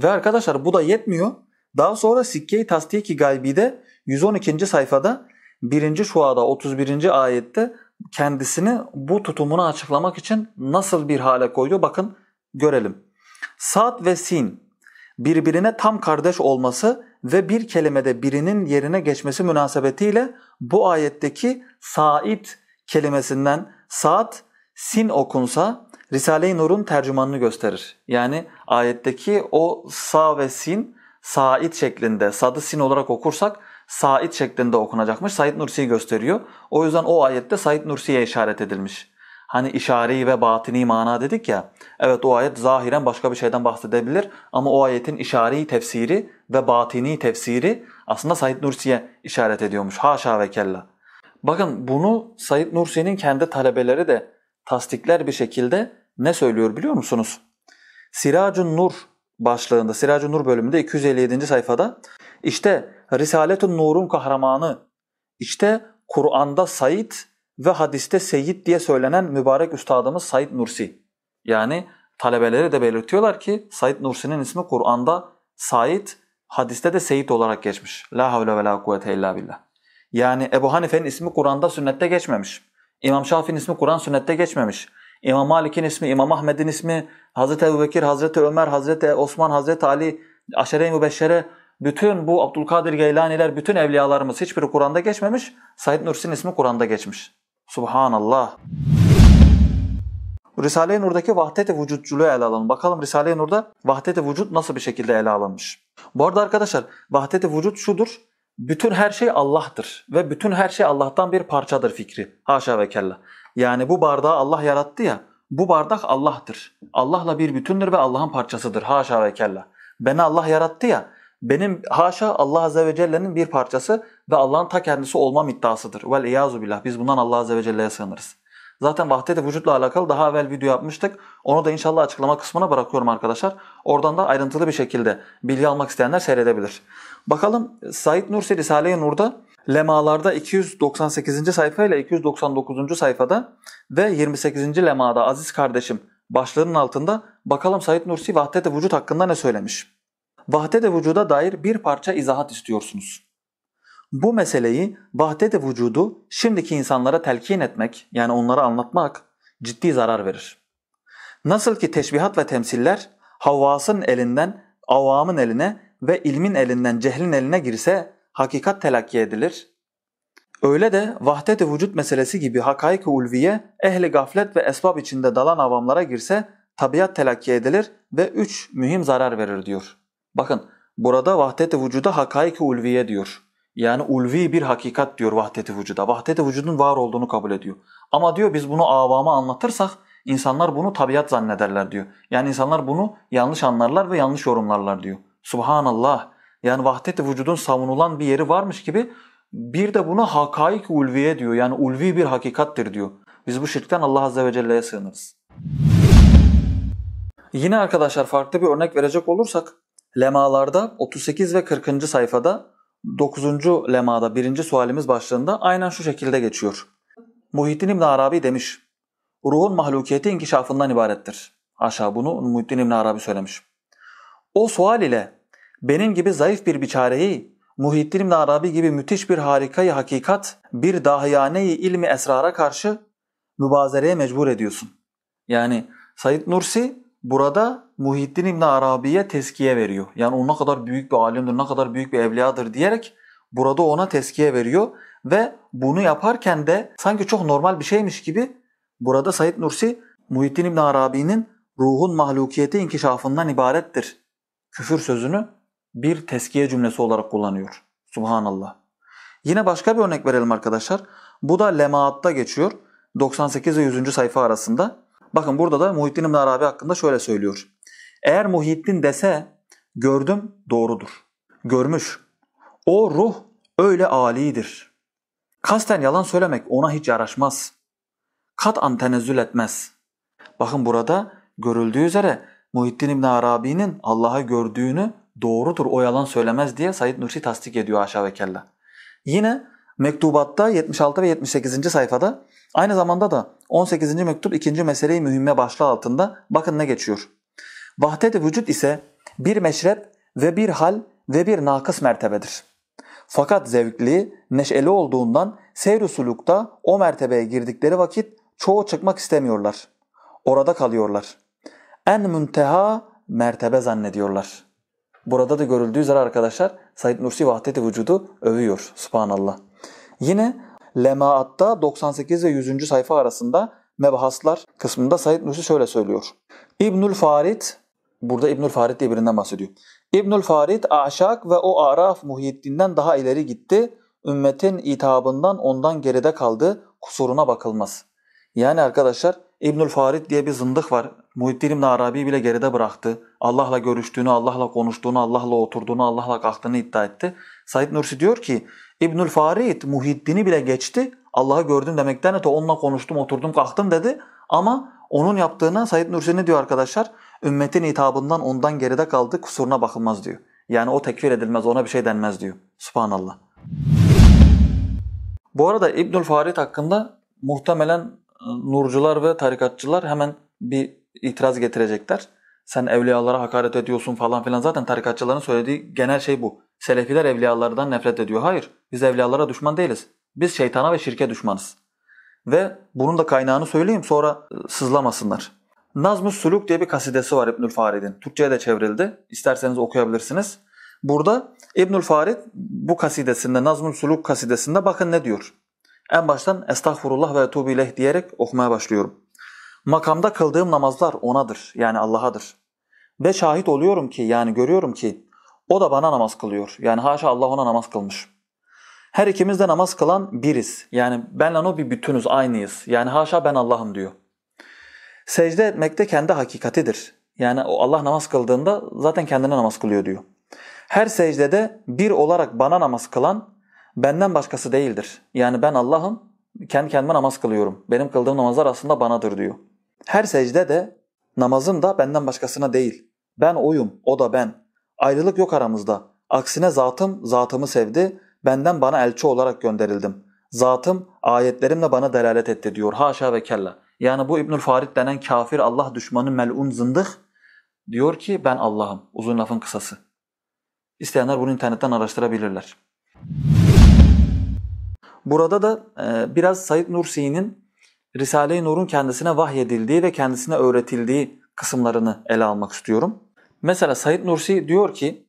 Ve arkadaşlar bu da yetmiyor. Daha sonra Sikke-i Tasdiki Gaybi'de 112. sayfada 1. Şua'da 31. ayette kendisini bu tutumunu açıklamak için nasıl bir hale koyuyor bakın görelim. Saat ve Sin birbirine tam kardeş olması ve bir kelimede birinin yerine geçmesi münasebetiyle bu ayetteki sait kelimesinden saat sin okunsa Risale-i Nur'un tercümanını gösterir. Yani ayetteki o sa ve sin sait şeklinde sadı sin olarak okursak Said şeklinde okunacakmış. Said Nursi'yi gösteriyor. O yüzden o ayette Said Nursi'ye işaret edilmiş hani işari ve batini mana dedik ya. Evet o ayet zahiren başka bir şeyden bahsedebilir ama o ayetin işari tefsiri ve batini tefsiri aslında Said Nursi'ye işaret ediyormuş. Haşa ve kella. Bakın bunu Said Nursi'nin kendi talebeleri de tasdikler bir şekilde ne söylüyor biliyor musunuz? Siracun Nur başlığında, Siracun Nur bölümünde 257. sayfada işte Risaletun Nur'un kahramanı, işte Kur'an'da Said ve hadiste seyyid diye söylenen mübarek üstadımız Said Nursi. Yani talebeleri de belirtiyorlar ki Said Nursi'nin ismi Kur'an'da Said, hadiste de Seyyid olarak geçmiş. La havle ve la kuvvete illa billah. Yani Ebu Hanife'nin ismi Kur'an'da sünnette geçmemiş. İmam Şafii'nin ismi Kur'an sünnette geçmemiş. İmam Malik'in ismi, İmam Ahmed'in ismi, Hazreti Ebu Bekir, Hazreti Ömer, Hazreti Osman, Hazreti Ali, Aşere-i Mübeşşere, bütün bu Abdülkadir Geylaniler, bütün evliyalarımız hiçbiri Kur'an'da geçmemiş. Said Nursi'nin ismi Kur'an'da geçmiş. Subhanallah. Risale-i Nur'daki vahdet-i vücutçuluğu ele alalım. Bakalım Risale-i Nur'da vahdet-i vücut nasıl bir şekilde ele alınmış? Bu arada arkadaşlar vahdet-i vücut şudur. Bütün her şey Allah'tır ve bütün her şey Allah'tan bir parçadır fikri. Haşa ve kella. Yani bu bardağı Allah yarattı ya. Bu bardak Allah'tır. Allah'la bir bütündür ve Allah'ın parçasıdır. Haşa ve kella. Beni Allah yarattı ya benim haşa Allah Azze ve Celle'nin bir parçası ve Allah'ın ta kendisi olmam iddiasıdır. Vel iyazu billah. Biz bundan Allah Azze ve Celle'ye sığınırız. Zaten vahdeti vücutla alakalı daha evvel video yapmıştık. Onu da inşallah açıklama kısmına bırakıyorum arkadaşlar. Oradan da ayrıntılı bir şekilde bilgi almak isteyenler seyredebilir. Bakalım Said Nursi Risale-i Nur'da lemalarda 298. sayfa ile 299. sayfada ve 28. lemada Aziz kardeşim başlığının altında bakalım Said Nursi vahdeti vücut hakkında ne söylemiş vahdet-i vücuda dair bir parça izahat istiyorsunuz. Bu meseleyi vahdet-i vücudu şimdiki insanlara telkin etmek yani onlara anlatmak ciddi zarar verir. Nasıl ki teşbihat ve temsiller havvasın elinden avamın eline ve ilmin elinden cehlin eline girse hakikat telakki edilir. Öyle de vahdet-i vücut meselesi gibi hakaik-i ulviye ehli gaflet ve esbab içinde dalan avamlara girse tabiat telakki edilir ve üç mühim zarar verir diyor. Bakın burada vahdet-i vücuda hakaik-i ulviye diyor. Yani ulvi bir hakikat diyor vahdet-i vücuda. Vahdet-i vücudun var olduğunu kabul ediyor. Ama diyor biz bunu avama anlatırsak insanlar bunu tabiat zannederler diyor. Yani insanlar bunu yanlış anlarlar ve yanlış yorumlarlar diyor. Subhanallah. Yani vahdet-i vücudun savunulan bir yeri varmış gibi bir de buna hakaik ulviye diyor. Yani ulvi bir hakikattir diyor. Biz bu şirkten Allah Azze ve Celle'ye sığınırız. Yine arkadaşlar farklı bir örnek verecek olursak lemalarda 38 ve 40. sayfada 9. lemada birinci sualimiz başlığında aynen şu şekilde geçiyor. Muhittin İbn Arabi demiş. Ruhun mahlukiyeti inkişafından ibarettir. Aşağı bunu Muhittin İbn Arabi söylemiş. O sual ile benim gibi zayıf bir biçareyi Muhittin İbn Arabi gibi müthiş bir harikayı hakikat, bir dahiyane-i ilmi esrara karşı mübazereye mecbur ediyorsun. Yani Said Nursi burada Muhyiddin İbn Arabi'ye teskiye veriyor. Yani o ne kadar büyük bir alimdir, ne kadar büyük bir evliyadır diyerek burada ona teskiye veriyor. Ve bunu yaparken de sanki çok normal bir şeymiş gibi burada Said Nursi Muhyiddin İbn Arabi'nin ruhun mahlukiyeti inkişafından ibarettir küfür sözünü bir teskiye cümlesi olarak kullanıyor. Subhanallah. Yine başka bir örnek verelim arkadaşlar. Bu da Lemaat'ta geçiyor. 98 ve 100. sayfa arasında. Bakın burada da Muhittin İbn Arabi hakkında şöyle söylüyor. Eğer Muhyiddin dese gördüm doğrudur. Görmüş. O ruh öyle alidir. Kasten yalan söylemek ona hiç yaraşmaz. Kat tenezzül etmez. Bakın burada görüldüğü üzere Muhittin İbn Arabi'nin Allah'ı gördüğünü doğrudur o yalan söylemez diye Said Nursi tasdik ediyor aşağı ve kella. Yine mektubatta 76 ve 78. sayfada aynı zamanda da 18. mektup 2. meseleyi mühimme başlığı altında bakın ne geçiyor. Vahdet-i vücut ise bir meşrep ve bir hal ve bir nakıs mertebedir. Fakat zevkli, neşeli olduğundan seyr sulukta o mertebeye girdikleri vakit çoğu çıkmak istemiyorlar. Orada kalıyorlar. En münteha mertebe zannediyorlar. Burada da görüldüğü üzere arkadaşlar Said Nursi vahdeti vücudu övüyor. Subhanallah. Yine Lemaat'ta 98 ve 100. sayfa arasında mebahaslar kısmında Said Nursi şöyle söylüyor. İbnül Farid Burada İbnül Farid diye birinden bahsediyor. İbnül Farid aşak ve o araf muhiyettinden daha ileri gitti. Ümmetin itabından ondan geride kaldı. Kusuruna bakılmaz. Yani arkadaşlar İbnül Farid diye bir zındık var. Muhittin İbn Arabi bile geride bıraktı. Allah'la görüştüğünü, Allah'la konuştuğunu, Allah'la oturduğunu, Allah'la kalktığını iddia etti. Said Nursi diyor ki İbnül Farid Muhittin'i bile geçti. Allah'ı gördüm demekten öte onunla konuştum, oturdum, kalktım dedi. Ama onun yaptığına Said Nursi ne diyor arkadaşlar? Ümmetin hitabından ondan geride kaldı kusuruna bakılmaz diyor. Yani o tekfir edilmez ona bir şey denmez diyor. Subhanallah. Bu arada İbnül Farid hakkında muhtemelen e, nurcular ve tarikatçılar hemen bir itiraz getirecekler. Sen evliyalara hakaret ediyorsun falan filan. Zaten tarikatçıların söylediği genel şey bu. Selefiler evliyalardan nefret ediyor. Hayır, biz evliyalara düşman değiliz. Biz şeytana ve şirke düşmanız. Ve bunun da kaynağını söyleyeyim sonra e, sızlamasınlar. Nazm-ı Suluk diye bir kasidesi var İbnül Farid'in. Türkçe'ye de çevrildi. İsterseniz okuyabilirsiniz. Burada İbnül Farid bu kasidesinde, Nazm-ı Suluk kasidesinde bakın ne diyor. En baştan Estağfurullah ve Etubu İleyh diyerek okumaya başlıyorum. Makamda kıldığım namazlar onadır yani Allah'adır. Ve şahit oluyorum ki yani görüyorum ki o da bana namaz kılıyor. Yani haşa Allah ona namaz kılmış. Her ikimiz de namaz kılan biriz. Yani benle o bir bütünüz, aynıyız. Yani haşa ben Allah'ım diyor. Secde etmek de kendi hakikatidir. Yani o Allah namaz kıldığında zaten kendine namaz kılıyor diyor. Her secdede bir olarak bana namaz kılan benden başkası değildir. Yani ben Allah'ım, kendi kendime namaz kılıyorum. Benim kıldığım namazlar aslında banadır diyor. Her secde de namazım da benden başkasına değil. Ben oyum, o da ben. Ayrılık yok aramızda. Aksine zatım zatımı sevdi, benden bana elçi olarak gönderildim. Zatım ayetlerimle bana delalet etti diyor. Haşa ve kella. Yani bu İbnül Farid denen kafir Allah düşmanı melun zındık diyor ki ben Allah'ım. Uzun lafın kısası. İsteyenler bunu internetten araştırabilirler. Burada da e, biraz Said Nursi'nin Risale-i Nur'un kendisine vahyedildiği ve kendisine öğretildiği kısımlarını ele almak istiyorum. Mesela Said Nursi diyor ki,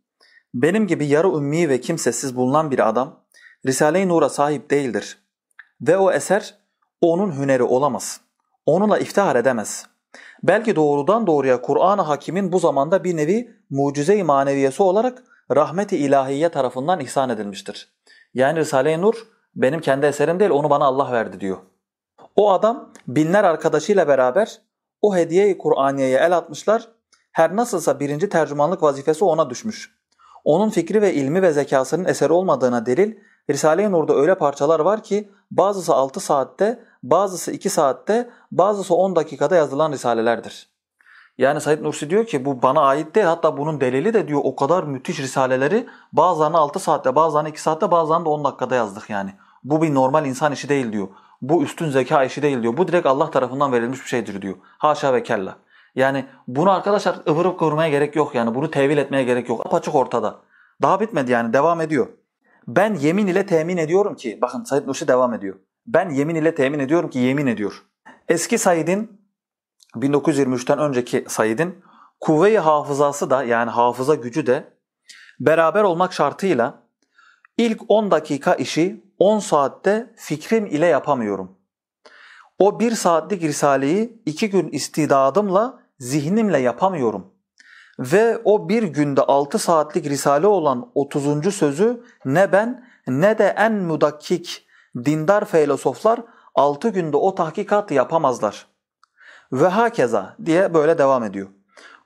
benim gibi yarı ümmi ve kimsesiz bulunan bir adam Risale-i Nur'a sahip değildir ve o eser onun hüneri olamaz onunla iftihar edemez. Belki doğrudan doğruya Kur'an-ı Hakim'in bu zamanda bir nevi mucize-i maneviyesi olarak rahmeti ilahiye tarafından ihsan edilmiştir. Yani Risale-i Nur benim kendi eserim değil onu bana Allah verdi diyor. O adam binler arkadaşıyla beraber o hediyeyi Kur'aniye'ye el atmışlar. Her nasılsa birinci tercümanlık vazifesi ona düşmüş. Onun fikri ve ilmi ve zekasının eseri olmadığına delil Risale-i Nur'da öyle parçalar var ki bazısı 6 saatte bazısı 2 saatte, bazısı 10 dakikada yazılan risalelerdir. Yani Said Nursi diyor ki bu bana ait değil hatta bunun delili de diyor o kadar müthiş risaleleri bazılarını 6 saatte, bazılarını 2 saatte, bazılarını da 10 dakikada yazdık yani. Bu bir normal insan işi değil diyor. Bu üstün zeka işi değil diyor. Bu direkt Allah tarafından verilmiş bir şeydir diyor. Haşa ve kella. Yani bunu arkadaşlar ıvırıp kıvırmaya gerek yok yani. Bunu tevil etmeye gerek yok. Apaçık ortada. Daha bitmedi yani devam ediyor. Ben yemin ile temin ediyorum ki bakın Said Nursi devam ediyor. Ben yemin ile temin ediyorum ki yemin ediyor. Eski Said'in 1923'ten önceki Said'in kuvve-i hafızası da yani hafıza gücü de beraber olmak şartıyla ilk 10 dakika işi 10 saatte fikrim ile yapamıyorum. O bir saatlik risaleyi iki gün istidadımla zihnimle yapamıyorum. Ve o bir günde 6 saatlik risale olan 30. sözü ne ben ne de en mudakkik dindar filozoflar 6 günde o tahkikat yapamazlar. Ve hakeza diye böyle devam ediyor.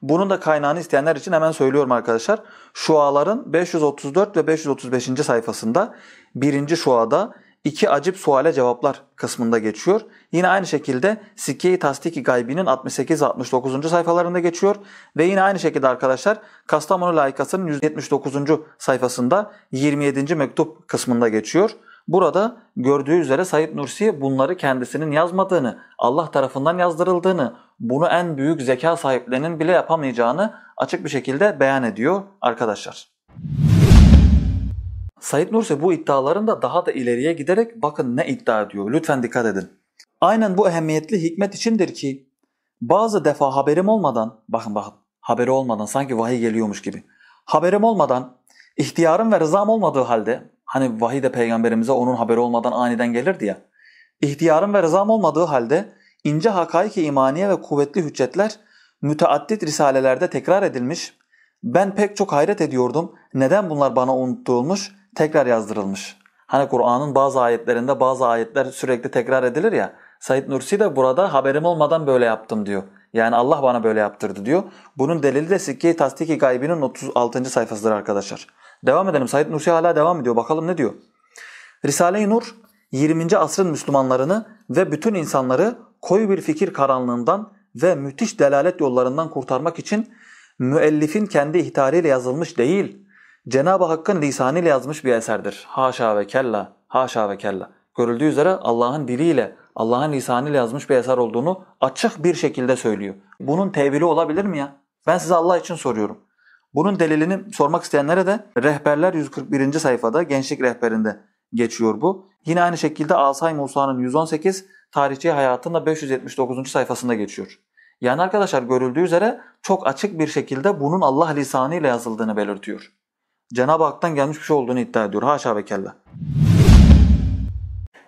Bunun da kaynağını isteyenler için hemen söylüyorum arkadaşlar. Şuaların 534 ve 535. sayfasında birinci şuada iki acip suale cevaplar kısmında geçiyor. Yine aynı şekilde Sikke-i Tasdiki Gaybi'nin 68-69. sayfalarında geçiyor. Ve yine aynı şekilde arkadaşlar Kastamonu Laikası'nın 179. sayfasında 27. mektup kısmında geçiyor. Burada gördüğü üzere Said Nursi bunları kendisinin yazmadığını, Allah tarafından yazdırıldığını, bunu en büyük zeka sahiplerinin bile yapamayacağını açık bir şekilde beyan ediyor arkadaşlar. Said Nursi bu iddialarında daha da ileriye giderek bakın ne iddia ediyor. Lütfen dikkat edin. Aynen bu ehemmiyetli hikmet içindir ki bazı defa haberim olmadan, bakın bakın haberi olmadan sanki vahiy geliyormuş gibi. Haberim olmadan, ihtiyarım ve rızam olmadığı halde Hani vahiy de peygamberimize onun haberi olmadan aniden gelirdi ya. İhtiyarım ve rızam olmadığı halde ince hakaiki imaniye ve kuvvetli hüccetler müteaddit risalelerde tekrar edilmiş. Ben pek çok hayret ediyordum. Neden bunlar bana unutulmuş, tekrar yazdırılmış? Hani Kur'an'ın bazı ayetlerinde bazı ayetler sürekli tekrar edilir ya. Said Nursi de burada haberim olmadan böyle yaptım diyor. Yani Allah bana böyle yaptırdı diyor. Bunun delili de Sikke-i Tasdiki Gaybi'nin 36. sayfasıdır arkadaşlar. Devam edelim. Said Nursi hala devam ediyor. Bakalım ne diyor? Risale-i Nur 20. asrın Müslümanlarını ve bütün insanları koyu bir fikir karanlığından ve müthiş delalet yollarından kurtarmak için müellifin kendi ihtariyle yazılmış değil, Cenab-ı Hakk'ın lisanıyla yazmış bir eserdir. Haşa ve kella, haşa ve kella. Görüldüğü üzere Allah'ın diliyle, Allah'ın lisanıyla yazmış bir eser olduğunu açık bir şekilde söylüyor. Bunun tevili olabilir mi ya? Ben size Allah için soruyorum. Bunun delilini sormak isteyenlere de Rehberler 141. sayfada gençlik rehberinde geçiyor bu. Yine aynı şekilde Asay Musa'nın 118 tarihçi hayatında 579. sayfasında geçiyor. Yani arkadaşlar görüldüğü üzere çok açık bir şekilde bunun Allah lisanı yazıldığını belirtiyor. Cenab-ı Hak'tan gelmiş bir şey olduğunu iddia ediyor. Haşa ve kella.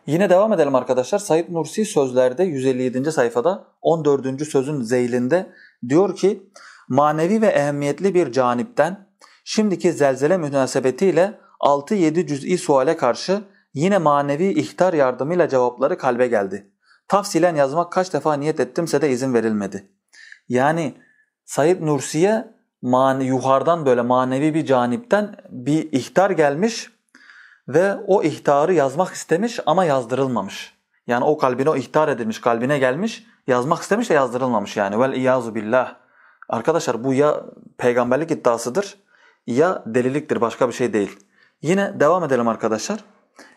Yine devam edelim arkadaşlar. Said Nursi sözlerde 157. sayfada 14. sözün zeylinde diyor ki manevi ve ehemmiyetli bir canipten şimdiki zelzele münasebetiyle 6-7 cüz'i suale karşı yine manevi ihtar yardımıyla cevapları kalbe geldi. Tafsilen yazmak kaç defa niyet ettimse de izin verilmedi. Yani Said Nursi'ye mani, yukarıdan böyle manevi bir canipten bir ihtar gelmiş ve o ihtarı yazmak istemiş ama yazdırılmamış. Yani o kalbine o ihtar edilmiş, kalbine gelmiş, yazmak istemiş de yazdırılmamış yani. Vel iyazu billah. Arkadaşlar bu ya peygamberlik iddiasıdır ya deliliktir başka bir şey değil. Yine devam edelim arkadaşlar.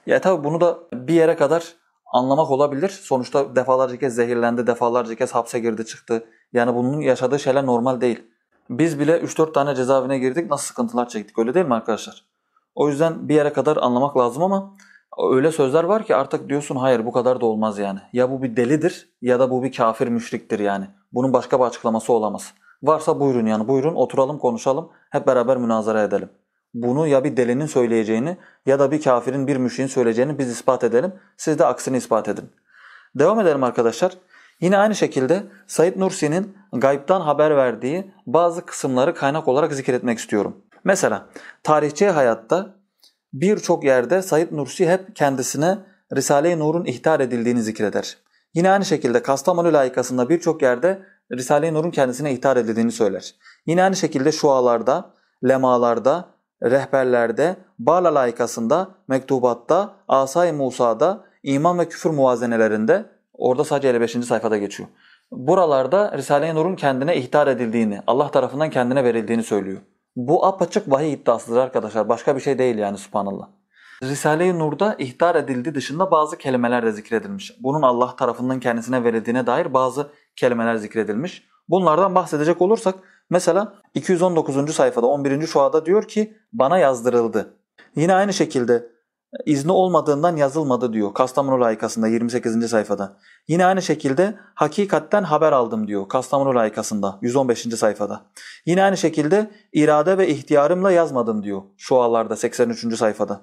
Ya tabi bunu da bir yere kadar anlamak olabilir. Sonuçta defalarca kez zehirlendi, defalarca kez hapse girdi çıktı. Yani bunun yaşadığı şeyler normal değil. Biz bile 3-4 tane cezaevine girdik nasıl sıkıntılar çektik öyle değil mi arkadaşlar? O yüzden bir yere kadar anlamak lazım ama öyle sözler var ki artık diyorsun hayır bu kadar da olmaz yani. Ya bu bir delidir ya da bu bir kafir müşriktir yani. Bunun başka bir açıklaması olamaz. Varsa buyurun yani buyurun oturalım konuşalım hep beraber münazara edelim. Bunu ya bir delinin söyleyeceğini ya da bir kafirin bir müşriğin söyleyeceğini biz ispat edelim. Siz de aksini ispat edin. Devam edelim arkadaşlar. Yine aynı şekilde Said Nursi'nin gayiptan haber verdiği bazı kısımları kaynak olarak zikretmek istiyorum. Mesela tarihçi hayatta birçok yerde Said Nursi hep kendisine Risale-i Nur'un ihtar edildiğini zikreder. Yine aynı şekilde Kastamonu layıkasında birçok yerde Risale-i Nur'un kendisine ihtar edildiğini söyler. Yine aynı şekilde şualarda, lemalarda, rehberlerde, Bala layıkasında, mektubatta, Asay-ı Musa'da, iman ve küfür muvazenelerinde orada sadece 55. sayfada geçiyor. Buralarda Risale-i Nur'un kendine ihtar edildiğini, Allah tarafından kendine verildiğini söylüyor. Bu apaçık vahiy iddiasıdır arkadaşlar. Başka bir şey değil yani subhanallah. Risale-i Nur'da ihtar edildiği dışında bazı kelimeler de zikredilmiş. Bunun Allah tarafından kendisine verildiğine dair bazı kelimeler zikredilmiş. Bunlardan bahsedecek olursak mesela 219. sayfada 11. şuada diyor ki bana yazdırıldı. Yine aynı şekilde izni olmadığından yazılmadı diyor Kastamonu layıkasında 28. sayfada. Yine aynı şekilde hakikatten haber aldım diyor Kastamonu layıkasında 115. sayfada. Yine aynı şekilde irade ve ihtiyarımla yazmadım diyor şualarda 83. sayfada.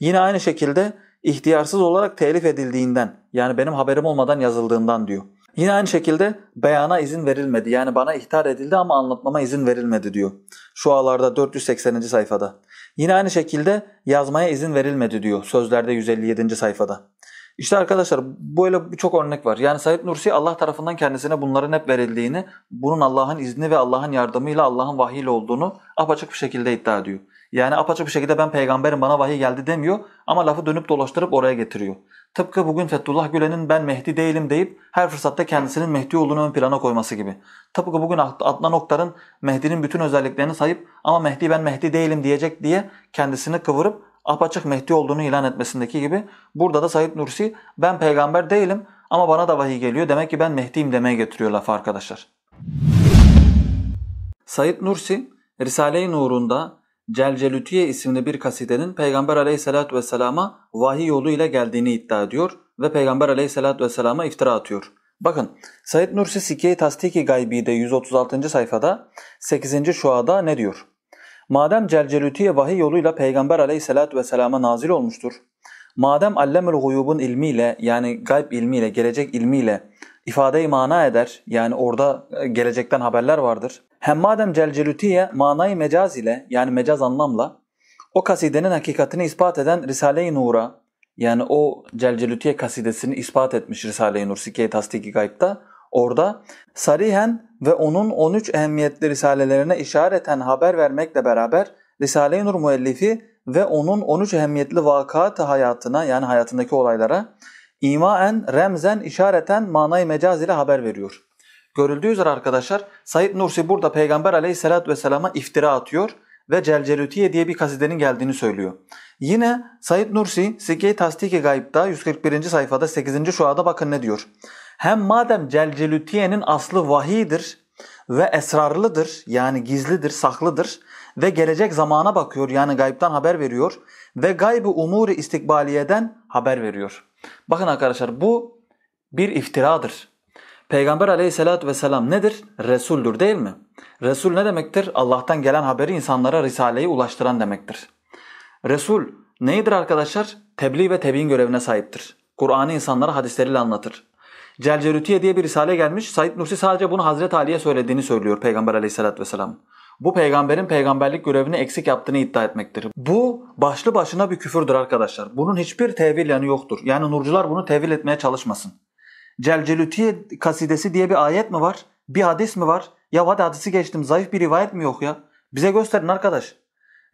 Yine aynı şekilde ihtiyarsız olarak telif edildiğinden yani benim haberim olmadan yazıldığından diyor. Yine aynı şekilde beyana izin verilmedi. Yani bana ihtar edildi ama anlatmama izin verilmedi diyor. Şu Şualarda 480. sayfada. Yine aynı şekilde yazmaya izin verilmedi diyor. Sözlerde 157. sayfada. İşte arkadaşlar böyle birçok örnek var. Yani Said Nursi Allah tarafından kendisine bunların hep verildiğini, bunun Allah'ın izni ve Allah'ın yardımıyla Allah'ın vahiyle olduğunu apaçık bir şekilde iddia ediyor. Yani apaçık bir şekilde ben peygamberim bana vahiy geldi demiyor ama lafı dönüp dolaştırıp oraya getiriyor. Tıpkı bugün Fethullah Gülen'in ben Mehdi değilim deyip her fırsatta kendisinin Mehdi olduğunu ön plana koyması gibi. Tıpkı bugün Adnan Oktar'ın Mehdi'nin bütün özelliklerini sayıp ama Mehdi ben Mehdi değilim diyecek diye kendisini kıvırıp apaçık Mehdi olduğunu ilan etmesindeki gibi. Burada da Said Nursi ben peygamber değilim ama bana da vahiy geliyor demek ki ben Mehdi'yim demeye getiriyor lafı arkadaşlar. Said Nursi Risale-i Nur'unda Celcelütiye isimli bir kasidenin Peygamber aleyhissalatü vesselama vahiy yoluyla geldiğini iddia ediyor ve Peygamber aleyhissalatü vesselama iftira atıyor. Bakın Said Nursi Sikke-i Tasdiki Gaybi'de 136. sayfada 8. şuada ne diyor? Madem Celcelütiye vahiy yoluyla Peygamber aleyhissalatü vesselama nazil olmuştur, madem Allemül Huyub'un ilmiyle yani gayb ilmiyle, gelecek ilmiyle ifadeyi mana eder yani orada e, gelecekten haberler vardır hem madem Celcelutiye manayı mecaz ile yani mecaz anlamla o kasidenin hakikatini ispat eden Risale-i Nur'a yani o Celcelutiye kasidesini ispat etmiş Risale-i Nur Sikke-i Tasdiki Gayb'da orada sarihen ve onun 13 ehemmiyetli risalelerine işareten haber vermekle beraber Risale-i Nur müellifi ve onun 13 ehemmiyetli vakat hayatına yani hayatındaki olaylara imaen, remzen, işareten manayı mecaz ile haber veriyor. Görüldüğü üzere arkadaşlar Said Nursi burada Peygamber aleyhissalatü vesselama iftira atıyor ve Celcelütiye diye bir kasidenin geldiğini söylüyor. Yine Said Nursi Sikke-i Gayb'da 141. sayfada 8. şuada bakın ne diyor. Hem madem Celcelütiye'nin aslı vahidir ve esrarlıdır yani gizlidir, saklıdır ve gelecek zamana bakıyor yani gaybtan haber veriyor ve gaybı umuri istikbaliyeden haber veriyor. Bakın arkadaşlar bu bir iftiradır. Peygamber aleyhissalatü vesselam nedir? Resuldür değil mi? Resul ne demektir? Allah'tan gelen haberi insanlara Risale'yi ulaştıran demektir. Resul neydir arkadaşlar? Tebliğ ve tebiin görevine sahiptir. Kur'an'ı insanlara hadisleriyle anlatır. Celcerütiye diye bir risale gelmiş. Said Nursi sadece bunu Hazreti Ali'ye söylediğini söylüyor Peygamber aleyhissalatü vesselam. Bu peygamberin peygamberlik görevini eksik yaptığını iddia etmektir. Bu başlı başına bir küfürdür arkadaşlar. Bunun hiçbir tevil yanı yoktur. Yani nurcular bunu tevil etmeye çalışmasın. Celcelütiye kasidesi diye bir ayet mi var? Bir hadis mi var? Ya hadi hadisi geçtim zayıf bir rivayet mi yok ya? Bize gösterin arkadaş.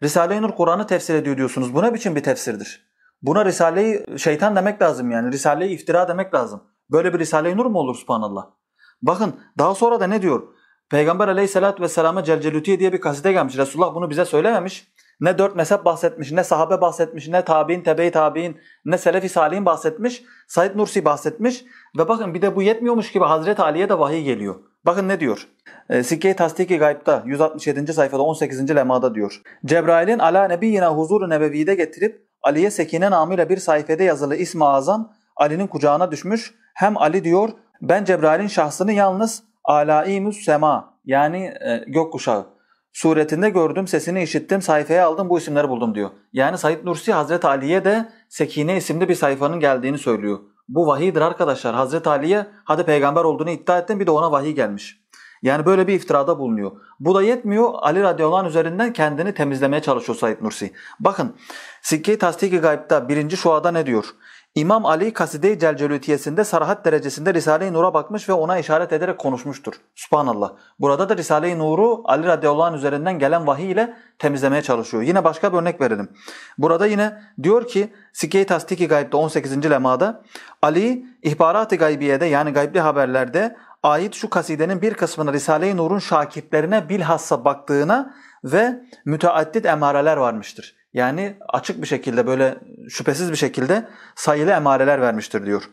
Risale-i Nur Kur'an'ı tefsir ediyor diyorsunuz. Bu ne biçim bir tefsirdir? Buna Risale-i şeytan demek lazım yani. Risale-i iftira demek lazım. Böyle bir Risale-i Nur mu olur subhanallah? Bakın daha sonra da ne diyor? Peygamber aleyhissalatü vesselama Celcelütiye diye bir kaside gelmiş. Resulullah bunu bize söylememiş. Ne dört mezhep bahsetmiş, ne sahabe bahsetmiş, ne tabi'in, tebe-i tabi'in, ne selefi salih'in bahsetmiş. Said Nursi bahsetmiş. Ve bakın bir de bu yetmiyormuş gibi Hazreti Ali'ye de vahiy geliyor. Bakın ne diyor? E, Sikke-i Tasdik-i Gayb'da 167. sayfada 18. lemada diyor. Cebrail'in ala nebiyyine huzur-u nebevide getirip Ali'ye sekine namıyla bir sayfede yazılı ismi azam Ali'nin kucağına düşmüş. Hem Ali diyor ben Cebrail'in şahsını yalnız alâ sema yani e, kuşağı suretinde gördüm, sesini işittim, sayfaya aldım, bu isimleri buldum diyor. Yani Said Nursi Hazreti Ali'ye de Sekine isimli bir sayfanın geldiğini söylüyor. Bu vahidir arkadaşlar. Hazreti Ali'ye hadi peygamber olduğunu iddia ettim bir de ona vahiy gelmiş. Yani böyle bir iftirada bulunuyor. Bu da yetmiyor. Ali radıyallahu üzerinden kendini temizlemeye çalışıyor Said Nursi. Bakın Sikke-i Tasdik-i Gayb'da 1. Şua'da ne diyor? İmam Ali Kaside-i Celcelütiyesinde sarahat derecesinde Risale-i Nur'a bakmış ve ona işaret ederek konuşmuştur. Subhanallah. Burada da Risale-i Nur'u Ali radıyallahu anh üzerinden gelen vahiy ile temizlemeye çalışıyor. Yine başka bir örnek verelim. Burada yine diyor ki Sikke-i Tasdiki Gayb'de 18. lemada Ali ihbarat-ı gaybiyede yani gaybli haberlerde ait şu kasidenin bir kısmını Risale-i Nur'un şakirtlerine bilhassa baktığına ve müteaddit emareler varmıştır. Yani açık bir şekilde böyle şüphesiz bir şekilde sayılı emareler vermiştir diyor.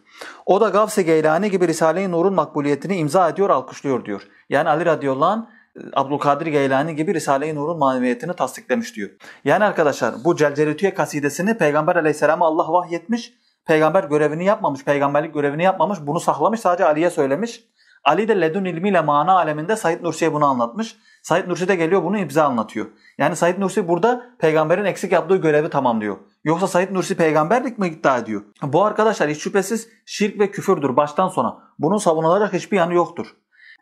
O da Gavse Geylani gibi Risale-i Nur'un makbuliyetini imza ediyor, alkışlıyor diyor. Yani Ali radıyallahu anh Abdülkadir Geylani gibi Risale-i Nur'un maneviyetini tasdiklemiş diyor. Yani arkadaşlar bu Celcelütüye kasidesini Peygamber aleyhisselama Allah vahyetmiş. Peygamber görevini yapmamış, peygamberlik görevini yapmamış. Bunu saklamış sadece Ali'ye söylemiş. Ali de ledun ilmiyle mana aleminde Said Nursi'ye bunu anlatmış. Said Nursi de geliyor bunu bize anlatıyor. Yani Said Nursi burada peygamberin eksik yaptığı görevi tamamlıyor. Yoksa Said Nursi peygamberlik mi iddia ediyor? Bu arkadaşlar hiç şüphesiz şirk ve küfürdür baştan sona. Bunun savunulacak hiçbir yanı yoktur.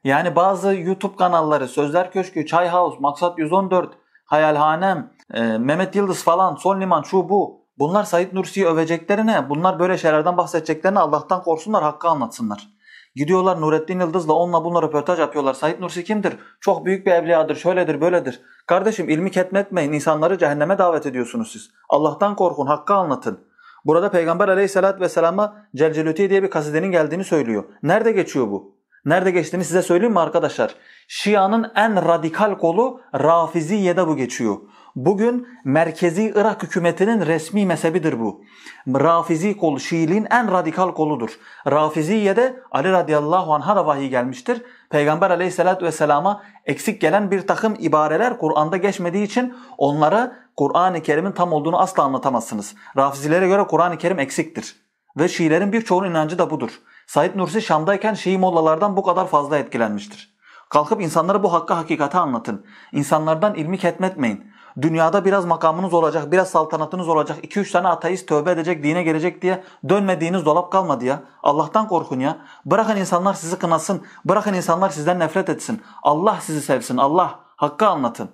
Yani bazı YouTube kanalları, Sözler Köşkü, Çay House, Maksat 114, Hayalhanem, e, Mehmet Yıldız falan, Son Liman, şu bu. Bunlar Said Nursi'yi öveceklerine, bunlar böyle şeylerden bahsedeceklerine Allah'tan korksunlar, hakkı anlatsınlar. Gidiyorlar Nurettin Yıldız'la onunla bununla röportaj yapıyorlar. Said Nursi kimdir? Çok büyük bir evliyadır, şöyledir, böyledir. Kardeşim ilmi ketmetmeyin, insanları cehenneme davet ediyorsunuz siz. Allah'tan korkun, hakkı anlatın. Burada Peygamber aleyhissalatü vesselama Celcelüti diye bir kasidenin geldiğini söylüyor. Nerede geçiyor bu? Nerede geçtiğini size söyleyeyim mi arkadaşlar? Şia'nın en radikal kolu Rafiziye'de bu geçiyor. Bugün merkezi Irak hükümetinin resmi mezhebidir bu. Rafizi kol Şiiliğin en radikal koludur. Rafiziye de Ali radıyallahu anh'a da vahiy gelmiştir. Peygamber aleyhissalatü vesselama eksik gelen bir takım ibareler Kur'an'da geçmediği için onlara Kur'an-ı Kerim'in tam olduğunu asla anlatamazsınız. Rafizilere göre Kur'an-ı Kerim eksiktir. Ve Şiilerin birçoğunun inancı da budur. Said Nursi Şam'dayken Şii mollalardan bu kadar fazla etkilenmiştir. Kalkıp insanlara bu hakkı hakikati anlatın. İnsanlardan ilmi ketmetmeyin dünyada biraz makamınız olacak, biraz saltanatınız olacak, 2-3 tane ateist tövbe edecek, dine gelecek diye dönmediğiniz dolap kalmadı ya. Allah'tan korkun ya. Bırakın insanlar sizi kınasın, bırakın insanlar sizden nefret etsin. Allah sizi sevsin, Allah. Hakkı anlatın.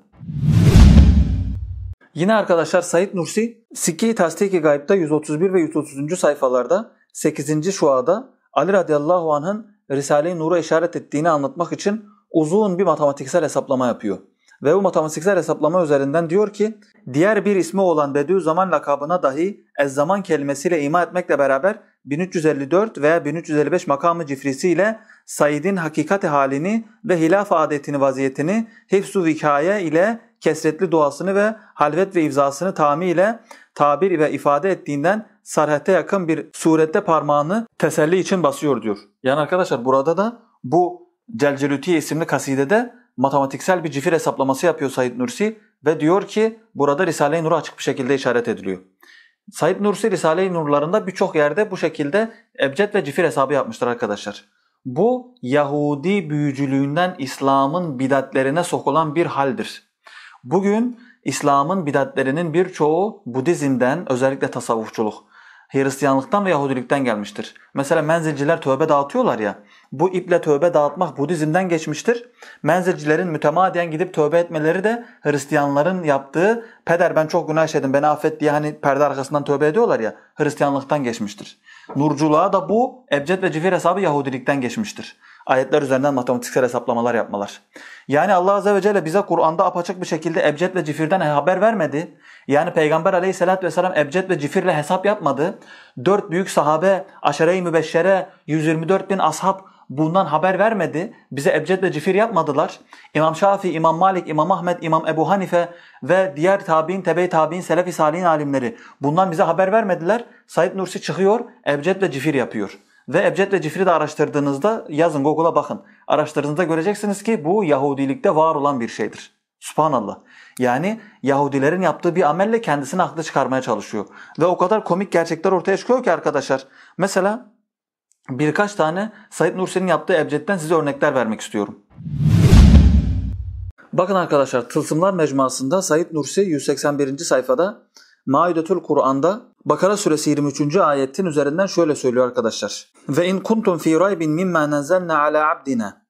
Yine arkadaşlar Said Nursi, sikke tasdiki tasdik 131 ve 130. sayfalarda 8. şuada Ali radıyallahu anh'ın Risale-i Nur'a işaret ettiğini anlatmak için uzun bir matematiksel hesaplama yapıyor. Ve bu matematiksel hesaplama üzerinden diyor ki diğer bir ismi olan Bediüzzaman lakabına dahi ez zaman kelimesiyle ima etmekle beraber 1354 veya 1355 makamı cifrisiyle Said'in hakikati halini ve hilaf adetini vaziyetini hifsu vikaye ile kesretli duasını ve halvet ve ivzasını tami ile tabir ve ifade ettiğinden sarhete yakın bir surette parmağını teselli için basıyor diyor. Yani arkadaşlar burada da bu Celcelütiye isimli kasidede matematiksel bir cifir hesaplaması yapıyor Said Nursi ve diyor ki burada Risale-i Nur'a açık bir şekilde işaret ediliyor. Said Nursi Risale-i Nur'larında birçok yerde bu şekilde ebced ve cifir hesabı yapmıştır arkadaşlar. Bu Yahudi büyücülüğünden İslam'ın bidatlerine sokulan bir haldir. Bugün İslam'ın bidatlerinin birçoğu Budizm'den özellikle tasavvufçuluk Hristiyanlıktan ve Yahudilikten gelmiştir. Mesela menzilciler tövbe dağıtıyorlar ya. Bu iple tövbe dağıtmak Budizm'den geçmiştir. Menzilcilerin mütemadiyen gidip tövbe etmeleri de Hristiyanların yaptığı peder ben çok günah işledim beni affet diye hani perde arkasından tövbe ediyorlar ya Hristiyanlıktan geçmiştir. Nurculuğa da bu Ebced ve Cifir hesabı Yahudilikten geçmiştir. Ayetler üzerinden matematiksel hesaplamalar yapmalar. Yani Allah Azze ve Celle bize Kur'an'da apaçık bir şekilde ebced ve cifirden haber vermedi. Yani Peygamber aleyhissalatü vesselam ebced ve cifirle hesap yapmadı. Dört büyük sahabe, aşere-i mübeşşere, 124 bin ashab bundan haber vermedi. Bize ebced ve cifir yapmadılar. İmam Şafii, İmam Malik, İmam Ahmet, İmam Ebu Hanife ve diğer tabi'in, tebe-i tabi'in, selaf-i salihin alimleri bundan bize haber vermediler. Said Nursi çıkıyor, ebced ve cifir yapıyor. Ve Ebced ve Cifri de araştırdığınızda yazın Google'a bakın. Araştırdığınızda göreceksiniz ki bu Yahudilikte var olan bir şeydir. Subhanallah. Yani Yahudilerin yaptığı bir amelle kendisini haklı çıkarmaya çalışıyor. Ve o kadar komik gerçekler ortaya çıkıyor ki arkadaşlar. Mesela birkaç tane Said Nursi'nin yaptığı Ebced'den size örnekler vermek istiyorum. Bakın arkadaşlar Tılsımlar Mecmuası'nda Said Nursi 181. sayfada Maidetül Kur'an'da Bakara suresi 23. ayetin üzerinden şöyle söylüyor arkadaşlar. Ve in kuntum fi raybin mimma nazzalna ala abdina.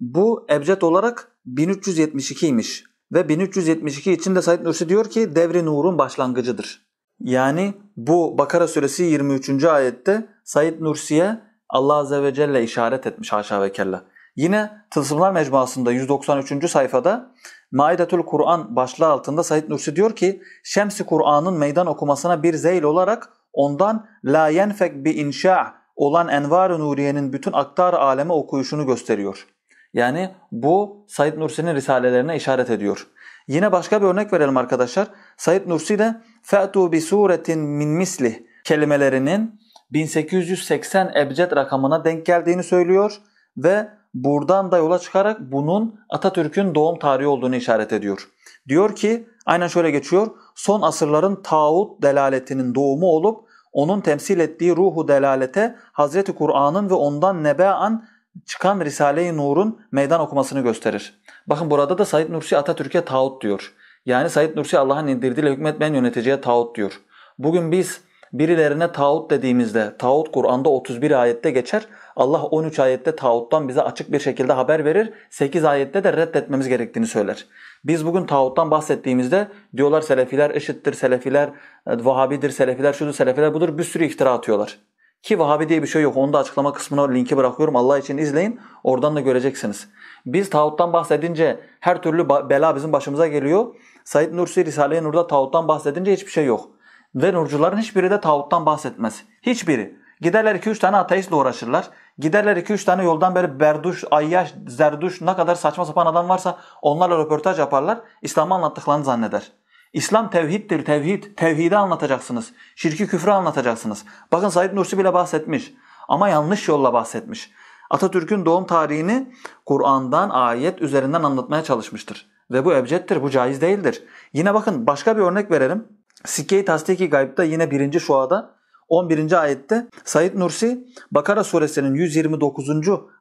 Bu ebced olarak 1372 imiş ve 1372 için de Said Nursi diyor ki devri nurun başlangıcıdır. Yani bu Bakara suresi 23. ayette Said Nursi'ye Allah Azze ve Celle işaret etmiş haşa ve kella. Yine Tılsımlar Mecmuası'nda 193. sayfada Maidatul Kur'an başlığı altında Said Nursi diyor ki Şemsi Kur'an'ın meydan okumasına bir zeyl olarak ondan la yenfek bi inşa olan Envar-ı Nuriye'nin bütün aktar aleme okuyuşunu gösteriyor. Yani bu Said Nursi'nin risalelerine işaret ediyor. Yine başka bir örnek verelim arkadaşlar. Said Nursi de fe'tu bi suretin min misli kelimelerinin 1880 ebced rakamına denk geldiğini söylüyor ve buradan da yola çıkarak bunun Atatürk'ün doğum tarihi olduğunu işaret ediyor. Diyor ki aynen şöyle geçiyor. Son asırların tağut delaletinin doğumu olup onun temsil ettiği ruhu delalete Hazreti Kur'an'ın ve ondan nebean çıkan Risale-i Nur'un meydan okumasını gösterir. Bakın burada da Said Nursi Atatürk'e tağut diyor. Yani Said Nursi Allah'ın indirdiğiyle hükmetmeyen yöneticiye tağut diyor. Bugün biz Birilerine tağut dediğimizde tağut Kur'an'da 31 ayette geçer. Allah 13 ayette tağuttan bize açık bir şekilde haber verir. 8 ayette de reddetmemiz gerektiğini söyler. Biz bugün tağuttan bahsettiğimizde diyorlar selefiler IŞİD'dir, selefiler e, Vahabidir, selefiler şudur, selefiler budur bir sürü iftira atıyorlar. Ki Vahabi diye bir şey yok. Onu da açıklama kısmına linki bırakıyorum. Allah için izleyin. Oradan da göreceksiniz. Biz tağuttan bahsedince her türlü bela bizim başımıza geliyor. Said Nursi Risale-i Nur'da tağuttan bahsedince hiçbir şey yok. Ve nurcuların hiçbiri de tağuttan bahsetmez. Hiçbiri. Giderler 2-3 tane ateistle uğraşırlar. Giderler 2-3 tane yoldan beri berduş, ayyaş, zerduş ne kadar saçma sapan adam varsa onlarla röportaj yaparlar. İslam'ı anlattıklarını zanneder. İslam tevhiddir, tevhid. Tevhidi anlatacaksınız. Şirki küfrü anlatacaksınız. Bakın Said Nursi bile bahsetmiş. Ama yanlış yolla bahsetmiş. Atatürk'ün doğum tarihini Kur'an'dan ayet üzerinden anlatmaya çalışmıştır. Ve bu ebcettir, bu caiz değildir. Yine bakın başka bir örnek verelim. Sikke-i Tasdiki Gayb'da yine 1. şuada 11. ayette Said Nursi Bakara suresinin 129.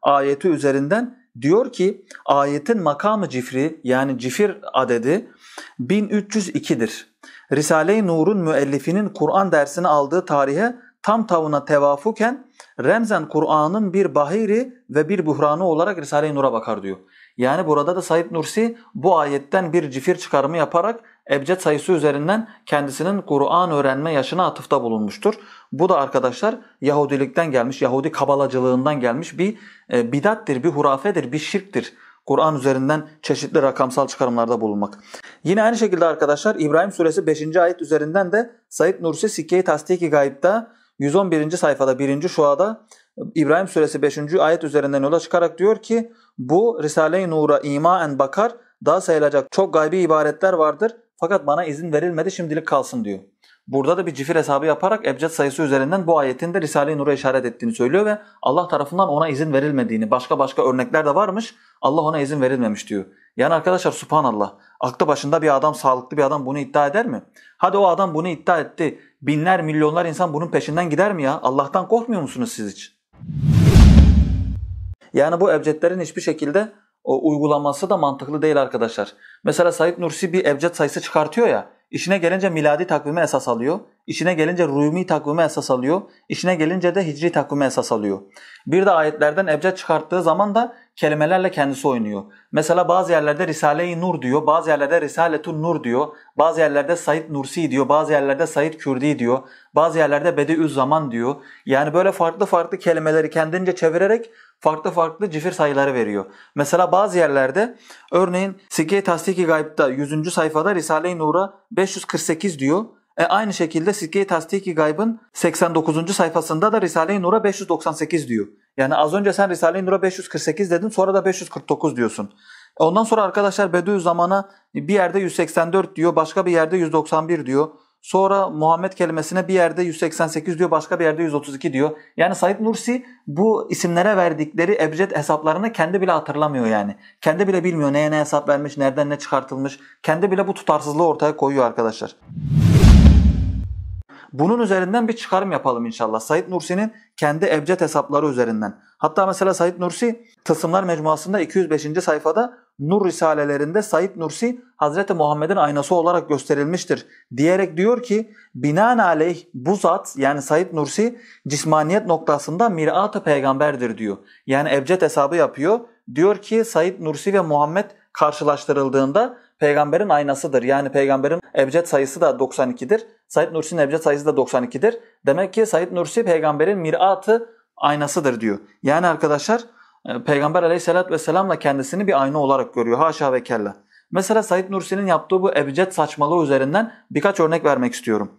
ayeti üzerinden diyor ki ayetin makamı cifri yani cifir adedi 1302'dir. Risale-i Nur'un müellifinin Kur'an dersini aldığı tarihe tam tavına tevafuken Remzen Kur'an'ın bir bahiri ve bir buhranı olarak Risale-i Nur'a bakar diyor. Yani burada da Said Nursi bu ayetten bir cifir çıkarımı yaparak ebced sayısı üzerinden kendisinin Kur'an öğrenme yaşına atıfta bulunmuştur. Bu da arkadaşlar Yahudilikten gelmiş, Yahudi kabalacılığından gelmiş bir e, bidattir, bir hurafedir, bir şirktir. Kur'an üzerinden çeşitli rakamsal çıkarımlarda bulunmak. Yine aynı şekilde arkadaşlar İbrahim suresi 5. ayet üzerinden de Said Nursi Sikke-i Tasdiki Gayb'da 111. sayfada 1. şuada e, İbrahim suresi 5. ayet üzerinden yola çıkarak diyor ki bu Risale-i Nur'a imaen bakar daha sayılacak çok gaybi ibaretler vardır. Fakat bana izin verilmedi şimdilik kalsın diyor. Burada da bir cifir hesabı yaparak ebced sayısı üzerinden bu ayetinde Risale-i Nur'a işaret ettiğini söylüyor ve Allah tarafından ona izin verilmediğini, başka başka örnekler de varmış, Allah ona izin verilmemiş diyor. Yani arkadaşlar subhanallah, aklı başında bir adam, sağlıklı bir adam bunu iddia eder mi? Hadi o adam bunu iddia etti, binler, milyonlar insan bunun peşinden gider mi ya? Allah'tan korkmuyor musunuz siz hiç? Yani bu ebcedlerin hiçbir şekilde o uygulaması da mantıklı değil arkadaşlar. Mesela Said Nursi bir evced sayısı çıkartıyor ya. İşine gelince miladi takvime esas alıyor. işine gelince Rumi takvime esas alıyor. işine gelince de Hicri takvime esas alıyor. Bir de ayetlerden ebced çıkarttığı zaman da kelimelerle kendisi oynuyor. Mesela bazı yerlerde Risale-i Nur diyor, bazı yerlerde Risaletun Nur diyor, bazı yerlerde Said Nursi diyor, bazı yerlerde Said Kürdi diyor, bazı yerlerde Bediüzzaman diyor. Yani böyle farklı farklı kelimeleri kendince çevirerek farklı farklı cifir sayıları veriyor. Mesela bazı yerlerde örneğin Sikke Tasdiki Gayb'da 100. sayfada Risale-i Nur'a 548 diyor. E aynı şekilde Sikke-i Tasdiki Gayb'ın 89. sayfasında da Risale-i Nur'a 598 diyor. Yani az önce sen Risale-i Nur'a 548 dedin sonra da 549 diyorsun. E, ondan sonra arkadaşlar Bediüzzaman'a bir yerde 184 diyor, başka bir yerde 191 diyor. Sonra Muhammed kelimesine bir yerde 188 diyor, başka bir yerde 132 diyor. Yani Said Nursi bu isimlere verdikleri ebced hesaplarını kendi bile hatırlamıyor yani. Kendi bile bilmiyor neye ne hesap vermiş, nereden ne çıkartılmış. Kendi bile bu tutarsızlığı ortaya koyuyor arkadaşlar. Bunun üzerinden bir çıkarım yapalım inşallah. Said Nursi'nin kendi ebced hesapları üzerinden. Hatta mesela Said Nursi tasımlar Mecmuası'nda 205. sayfada Nur Risalelerinde Said Nursi Hazreti Muhammed'in aynası olarak gösterilmiştir diyerek diyor ki binaenaleyh bu zat yani Said Nursi cismaniyet noktasında mirat-ı peygamberdir diyor. Yani ebced hesabı yapıyor. Diyor ki Said Nursi ve Muhammed karşılaştırıldığında peygamberin aynasıdır. Yani peygamberin ebced sayısı da 92'dir. Said Nursi'nin ebced sayısı da 92'dir. Demek ki Said Nursi peygamberin miratı aynasıdır diyor. Yani arkadaşlar e, Peygamber aleyhissalatü vesselamla kendisini bir ayna olarak görüyor. Haşa ve kella. Mesela Said Nursi'nin yaptığı bu ebced saçmalığı üzerinden birkaç örnek vermek istiyorum.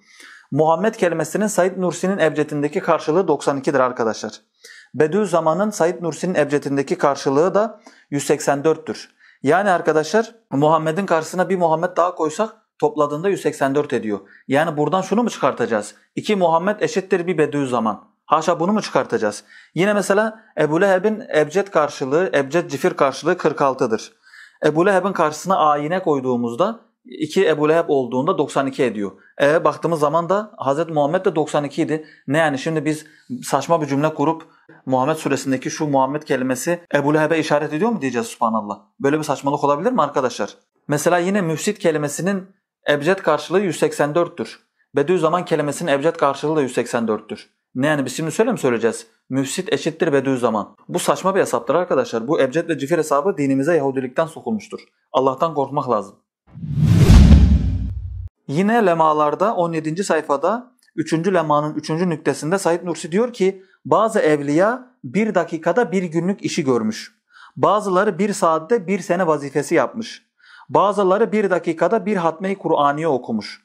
Muhammed kelimesinin Said Nursi'nin ebcedindeki karşılığı 92'dir arkadaşlar. Bediüzzaman'ın Said Nursi'nin ebcedindeki karşılığı da 184'tür. Yani arkadaşlar Muhammed'in karşısına bir Muhammed daha koysak topladığında 184 ediyor. Yani buradan şunu mu çıkartacağız? İki Muhammed eşittir bir Bediüzzaman. Haşa bunu mu çıkartacağız? Yine mesela Ebu Leheb'in ebced karşılığı, ebced cifir karşılığı 46'dır. Ebu Leheb'in karşısına ayine koyduğumuzda 2 Ebu Leheb olduğunda 92 ediyor. E baktığımız zaman da Hz. Muhammed de 92 idi. Ne yani şimdi biz saçma bir cümle kurup Muhammed suresindeki şu Muhammed kelimesi Ebu Leheb'e işaret ediyor mu diyeceğiz subhanallah. Böyle bir saçmalık olabilir mi arkadaşlar? Mesela yine müfsit kelimesinin ebced karşılığı 184'tür. Bediüzzaman kelimesinin ebced karşılığı da 184'tür. Ne yani biz şimdi şöyle mi söyleyeceğiz? Müfsit eşittir Bediüzzaman. Bu saçma bir hesaptır arkadaşlar. Bu ebced ve cifir hesabı dinimize Yahudilikten sokulmuştur. Allah'tan korkmak lazım. Yine lemalarda 17. sayfada 3. lemanın 3. nüktesinde Said Nursi diyor ki bazı evliya bir dakikada bir günlük işi görmüş. Bazıları bir saatte bir sene vazifesi yapmış. Bazıları bir dakikada bir hatme-i Kur'an'ı okumuş.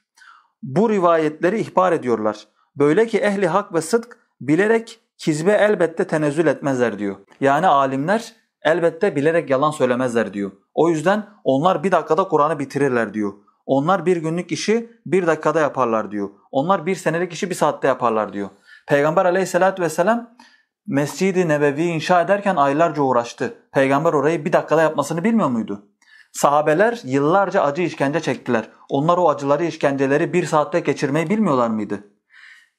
Bu rivayetleri ihbar ediyorlar. Böyle ki ehli hak ve sıdk bilerek kizbe elbette tenezzül etmezler diyor. Yani alimler elbette bilerek yalan söylemezler diyor. O yüzden onlar bir dakikada Kur'an'ı bitirirler diyor. Onlar bir günlük işi bir dakikada yaparlar diyor. Onlar bir senelik işi bir saatte yaparlar diyor. Peygamber aleyhissalatü vesselam Mescid-i Nebevi inşa ederken aylarca uğraştı. Peygamber orayı bir dakikada yapmasını bilmiyor muydu? Sahabeler yıllarca acı işkence çektiler. Onlar o acıları işkenceleri bir saatte geçirmeyi bilmiyorlar mıydı?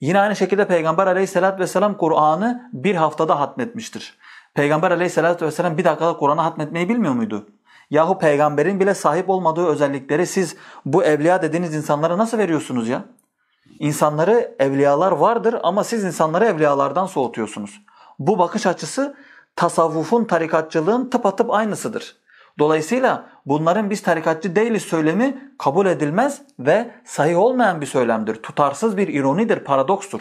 Yine aynı şekilde Peygamber aleyhissalatü vesselam Kur'an'ı bir haftada hatmetmiştir. Peygamber aleyhissalatü vesselam bir dakikada Kur'an'ı hatmetmeyi bilmiyor muydu? Yahu peygamberin bile sahip olmadığı özellikleri siz bu evliya dediğiniz insanlara nasıl veriyorsunuz ya? İnsanları evliyalar vardır ama siz insanları evliyalardan soğutuyorsunuz. Bu bakış açısı tasavvufun tarikatçılığın tıpatıp aynısıdır. Dolayısıyla bunların biz tarikatçı değiliz söylemi kabul edilmez ve sahih olmayan bir söylemdir. Tutarsız bir ironidir, paradokstur.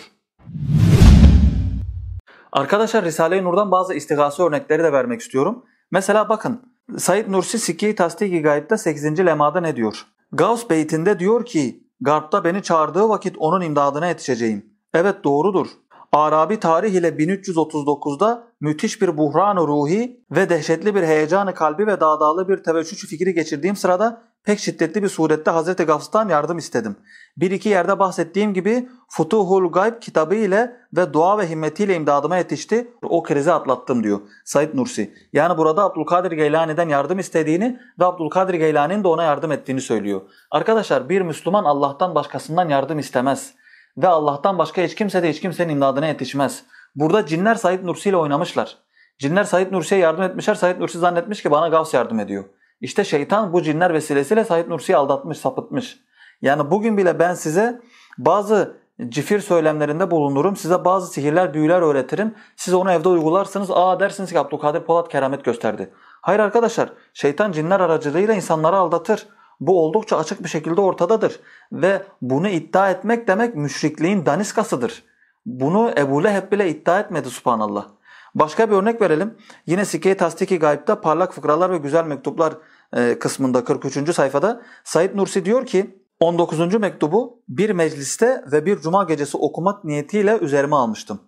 Arkadaşlar Risale-i Nur'dan bazı istigası örnekleri de vermek istiyorum. Mesela bakın Said Nursi Sikki Tasdiki Gayip'te 8. lemada ne diyor? Gavs beytinde diyor ki Garp'ta beni çağırdığı vakit onun imdadına yetişeceğim. Evet doğrudur. Arabi tarih ile 1339'da müthiş bir buhran ruhi ve dehşetli bir heyecanı kalbi ve dağdağlı bir teveccühü fikri geçirdiğim sırada pek şiddetli bir surette Hazreti Gafstan yardım istedim. Bir iki yerde bahsettiğim gibi Futuhul Gayb kitabı ile ve dua ve himmetiyle imdadıma yetişti. O krizi atlattım diyor Said Nursi. Yani burada Abdülkadir Geylani'den yardım istediğini ve Abdülkadir Geylani'nin de ona yardım ettiğini söylüyor. Arkadaşlar bir Müslüman Allah'tan başkasından yardım istemez. Ve Allah'tan başka hiç kimse de hiç kimsenin imdadına yetişmez. Burada cinler Said Nursi ile oynamışlar. Cinler Said Nursi'ye yardım etmişler. Said Nursi zannetmiş ki bana Gavs yardım ediyor. İşte şeytan bu cinler vesilesiyle Said Nursi'yi aldatmış, sapıtmış. Yani bugün bile ben size bazı cifir söylemlerinde bulunurum. Size bazı sihirler, büyüler öğretirim. Siz onu evde uygularsınız. Aa dersiniz ki Abdülkadir Polat keramet gösterdi. Hayır arkadaşlar, şeytan cinler aracılığıyla insanları aldatır. Bu oldukça açık bir şekilde ortadadır ve bunu iddia etmek demek müşrikliğin daniskasıdır. Bunu Ebu Leheb bile iddia etmedi subhanallah. Başka bir örnek verelim. Yine Sike-i Tasdiki Gayb'da parlak fıkralar ve güzel mektuplar e, kısmında 43. sayfada Said Nursi diyor ki 19. mektubu bir mecliste ve bir cuma gecesi okumak niyetiyle üzerime almıştım.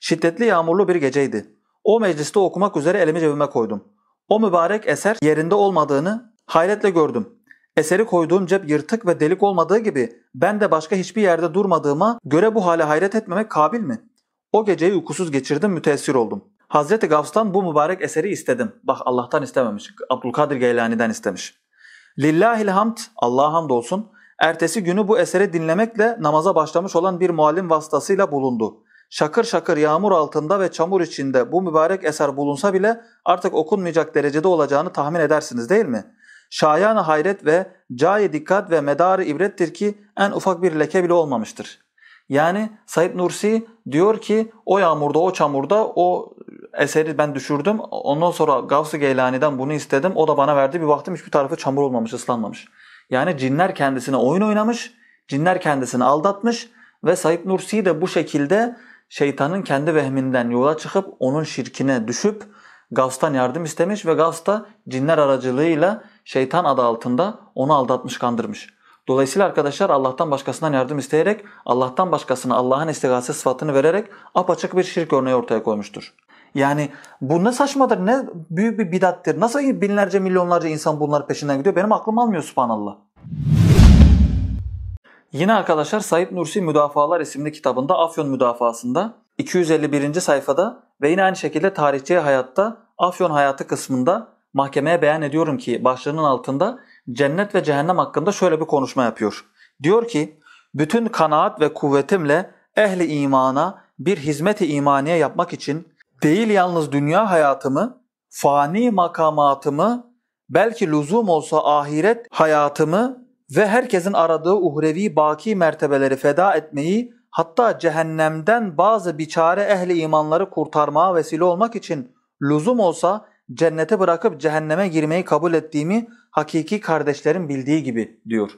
Şiddetli yağmurlu bir geceydi. O mecliste okumak üzere elimi cebime koydum. O mübarek eser yerinde olmadığını hayretle gördüm. Eseri koyduğum cep yırtık ve delik olmadığı gibi ben de başka hiçbir yerde durmadığıma göre bu hale hayret etmemek kabil mi? O geceyi uykusuz geçirdim müteessir oldum. Hazreti Gavs'tan bu mübarek eseri istedim. Bak Allah'tan istememiş. Abdülkadir Geylani'den istemiş. Lillahil hamd, Allah'a hamd olsun. Ertesi günü bu eseri dinlemekle namaza başlamış olan bir muallim vasıtasıyla bulundu. Şakır şakır yağmur altında ve çamur içinde bu mübarek eser bulunsa bile artık okunmayacak derecede olacağını tahmin edersiniz değil mi?'' Şayan hayret ve caye dikkat ve medarı ibrettir ki en ufak bir leke bile olmamıştır. Yani Said Nursi diyor ki o yağmurda o çamurda o eseri ben düşürdüm. Ondan sonra Gavs-ı Geylani'den bunu istedim. O da bana verdi. Bir baktım hiçbir tarafı çamur olmamış, ıslanmamış. Yani cinler kendisine oyun oynamış. Cinler kendisini aldatmış ve Said Nursi de bu şekilde şeytanın kendi vehminden yola çıkıp onun şirkine düşüp Gavs'tan yardım istemiş ve Gavs da cinler aracılığıyla şeytan adı altında onu aldatmış kandırmış. Dolayısıyla arkadaşlar Allah'tan başkasından yardım isteyerek, Allah'tan başkasına Allah'ın istigase sıfatını vererek apaçık bir şirk örneği ortaya koymuştur. Yani bu ne saçmadır, ne büyük bir bidattir. Nasıl binlerce milyonlarca insan bunları peşinden gidiyor? Benim aklım almıyor subhanallah. Yine arkadaşlar Said Nursi Müdafaalar isimli kitabında Afyon Müdafaasında 251. sayfada ve yine aynı şekilde tarihçi hayatta Afyon hayatı kısmında mahkemeye beyan ediyorum ki başlığının altında cennet ve cehennem hakkında şöyle bir konuşma yapıyor. Diyor ki bütün kanaat ve kuvvetimle ehli imana bir hizmeti imaniye yapmak için değil yalnız dünya hayatımı, fani makamatımı, belki lüzum olsa ahiret hayatımı ve herkesin aradığı uhrevi baki mertebeleri feda etmeyi hatta cehennemden bazı biçare ehli imanları kurtarmaya vesile olmak için lüzum olsa cennete bırakıp cehenneme girmeyi kabul ettiğimi hakiki kardeşlerin bildiği gibi diyor.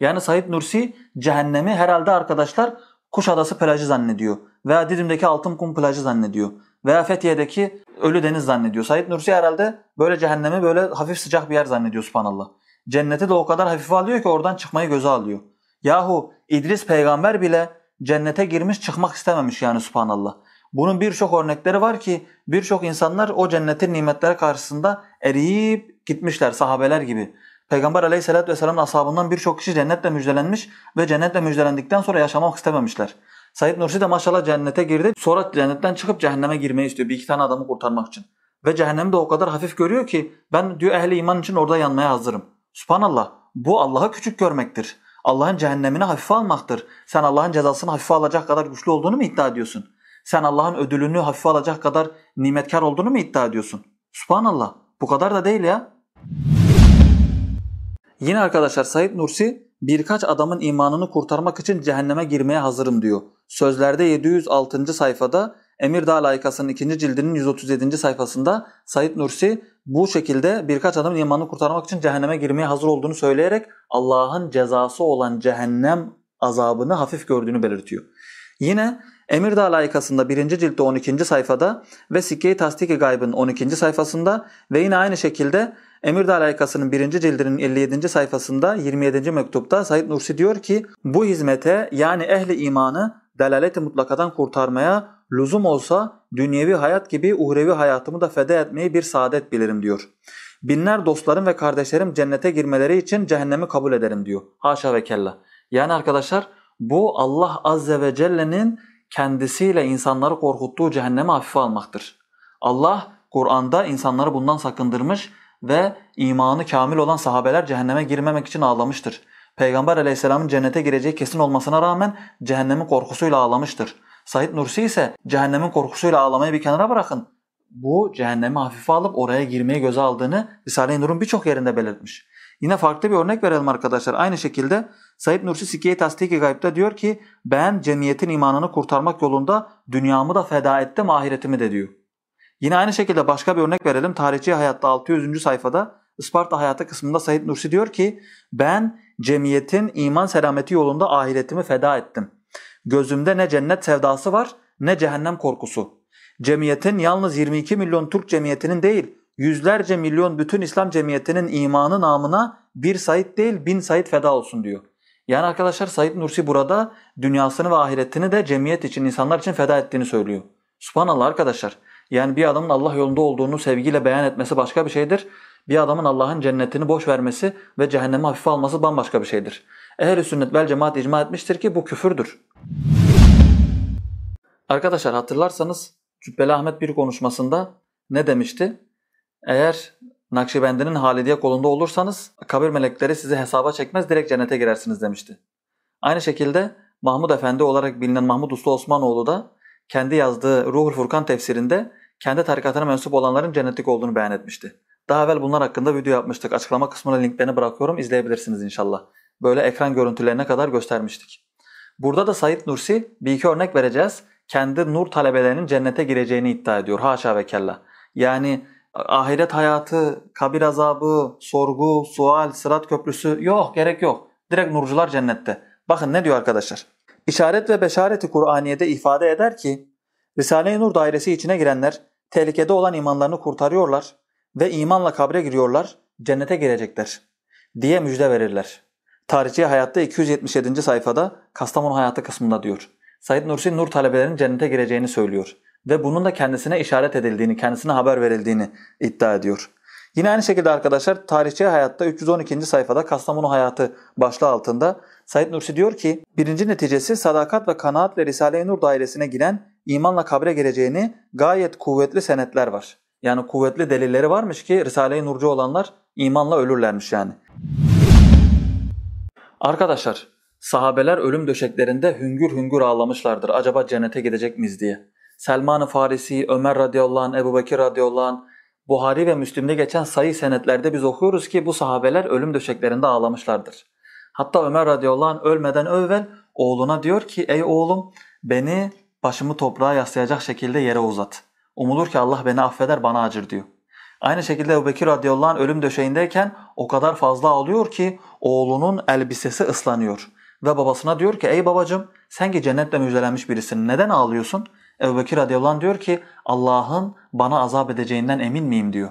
Yani Said Nursi cehennemi herhalde arkadaşlar Kuşadası plajı zannediyor veya Didim'deki altın kum plajı zannediyor veya Fethiye'deki Ölü Deniz zannediyor. Said Nursi herhalde böyle cehennemi böyle hafif sıcak bir yer zannediyor subhanallah. Cenneti de o kadar hafif alıyor ki oradan çıkmayı göze alıyor. Yahu İdris peygamber bile cennete girmiş çıkmak istememiş yani subhanallah. Bunun birçok örnekleri var ki birçok insanlar o cennetin nimetleri karşısında eriyip gitmişler sahabeler gibi. Peygamber aleyhissalatü vesselamın ashabından birçok kişi cennetle müjdelenmiş ve cennetle müjdelendikten sonra yaşamak istememişler. Said Nursi de maşallah cennete girdi. Sonra cennetten çıkıp cehenneme girmeyi istiyor. Bir iki tane adamı kurtarmak için. Ve cehennemi de o kadar hafif görüyor ki ben diyor ehli iman için orada yanmaya hazırım. Subhanallah. Bu Allah'ı küçük görmektir. Allah'ın cehennemini hafife almaktır. Sen Allah'ın cezasını hafife alacak kadar güçlü olduğunu mu iddia ediyorsun? sen Allah'ın ödülünü hafife alacak kadar nimetkar olduğunu mu iddia ediyorsun? Subhanallah bu kadar da değil ya. Yine arkadaşlar Said Nursi birkaç adamın imanını kurtarmak için cehenneme girmeye hazırım diyor. Sözlerde 706. sayfada Emirdağ Layıkası'nın 2. cildinin 137. sayfasında Said Nursi bu şekilde birkaç adamın imanını kurtarmak için cehenneme girmeye hazır olduğunu söyleyerek Allah'ın cezası olan cehennem azabını hafif gördüğünü belirtiyor. Yine Emirdağ layıkasında 1. ciltte 12. sayfada ve Sikke-i Tasdik-i Gayb'ın 12. sayfasında ve yine aynı şekilde Emirdağ layıkasının 1. cildinin 57. sayfasında 27. mektupta Said Nursi diyor ki bu hizmete yani ehli imanı delaleti mutlakadan kurtarmaya lüzum olsa dünyevi hayat gibi uhrevi hayatımı da feda etmeyi bir saadet bilirim diyor. Binler dostlarım ve kardeşlerim cennete girmeleri için cehennemi kabul ederim diyor. Haşa ve kella. Yani arkadaşlar bu Allah Azze ve Celle'nin kendisiyle insanları korkuttuğu cehenneme hafife almaktır. Allah Kur'an'da insanları bundan sakındırmış ve imanı kamil olan sahabeler cehenneme girmemek için ağlamıştır. Peygamber aleyhisselamın cennete gireceği kesin olmasına rağmen cehennemin korkusuyla ağlamıştır. Said Nursi ise cehennemin korkusuyla ağlamayı bir kenara bırakın. Bu cehennemi hafife alıp oraya girmeyi göze aldığını Risale-i Nur'un birçok yerinde belirtmiş. Yine farklı bir örnek verelim arkadaşlar. Aynı şekilde Said Nursi Sikiye Astiki Gayip'te diyor ki ben cemiyetin imanını kurtarmak yolunda dünyamı da feda ettim ahiretimi de diyor. Yine aynı şekilde başka bir örnek verelim. Tarihçi Hayat'ta 600. sayfada Isparta Hayatı kısmında Said Nursi diyor ki ben cemiyetin iman selameti yolunda ahiretimi feda ettim. Gözümde ne cennet sevdası var ne cehennem korkusu. Cemiyetin yalnız 22 milyon Türk cemiyetinin değil yüzlerce milyon bütün İslam cemiyetinin imanı namına bir Said değil bin Said feda olsun diyor. Yani arkadaşlar Said Nursi burada dünyasını ve ahiretini de cemiyet için, insanlar için feda ettiğini söylüyor. Subhanallah arkadaşlar. Yani bir adamın Allah yolunda olduğunu sevgiyle beyan etmesi başka bir şeydir. Bir adamın Allah'ın cennetini boş vermesi ve cehennemi hafife alması bambaşka bir şeydir. Ehl-i sünnet vel cemaat icma etmiştir ki bu küfürdür. Arkadaşlar hatırlarsanız Cübbeli Ahmet bir konuşmasında ne demişti? Eğer Nakşibendi'nin Halidiye kolunda olursanız kabir melekleri sizi hesaba çekmez direkt cennete girersiniz demişti. Aynı şekilde Mahmud Efendi olarak bilinen Mahmud Uslu Osmanoğlu da kendi yazdığı Ruhul Furkan tefsirinde kendi tarikatına mensup olanların cennetlik olduğunu beyan etmişti. Daha evvel bunlar hakkında video yapmıştık. Açıklama kısmına linklerini bırakıyorum. izleyebilirsiniz inşallah. Böyle ekran görüntülerine kadar göstermiştik. Burada da Said Nursi bir iki örnek vereceğiz. Kendi nur talebelerinin cennete gireceğini iddia ediyor. Haşa ve kella. Yani ahiret hayatı, kabir azabı, sorgu, sual, sırat köprüsü yok gerek yok. Direkt nurcular cennette. Bakın ne diyor arkadaşlar. İşaret ve beşareti Kur'aniye'de ifade eder ki Risale-i Nur dairesi içine girenler tehlikede olan imanlarını kurtarıyorlar ve imanla kabre giriyorlar, cennete girecekler diye müjde verirler. Tarihçi Hayat'ta 277. sayfada Kastamonu Hayatı kısmında diyor. Said Nursi Nur talebelerinin cennete gireceğini söylüyor ve bunun da kendisine işaret edildiğini, kendisine haber verildiğini iddia ediyor. Yine aynı şekilde arkadaşlar tarihçi hayatta 312. sayfada Kastamonu hayatı başlığı altında Said Nursi diyor ki birinci neticesi sadakat ve kanaatle Risale-i Nur dairesine giren imanla kabre geleceğini gayet kuvvetli senetler var. Yani kuvvetli delilleri varmış ki Risale-i Nurcu olanlar imanla ölürlermiş yani. Arkadaşlar sahabeler ölüm döşeklerinde hüngür hüngür ağlamışlardır acaba cennete gidecek miyiz diye. Selman-ı Farisi, Ömer radıyallahu anh, Ebu Bekir radıyallahu anh, Buhari ve Müslim'de geçen sayı senetlerde biz okuyoruz ki bu sahabeler ölüm döşeklerinde ağlamışlardır. Hatta Ömer radıyallahu anh ölmeden evvel oğluna diyor ki ey oğlum beni başımı toprağa yaslayacak şekilde yere uzat. Umulur ki Allah beni affeder bana acır diyor. Aynı şekilde Ebu Bekir radıyallahu anh ölüm döşeğindeyken o kadar fazla ağlıyor ki oğlunun elbisesi ıslanıyor. Ve babasına diyor ki ey babacım sen ki cennetle müjdelenmiş birisin neden ağlıyorsun?'' Ebu Bekir radıyallahu diyor ki Allah'ın bana azap edeceğinden emin miyim diyor.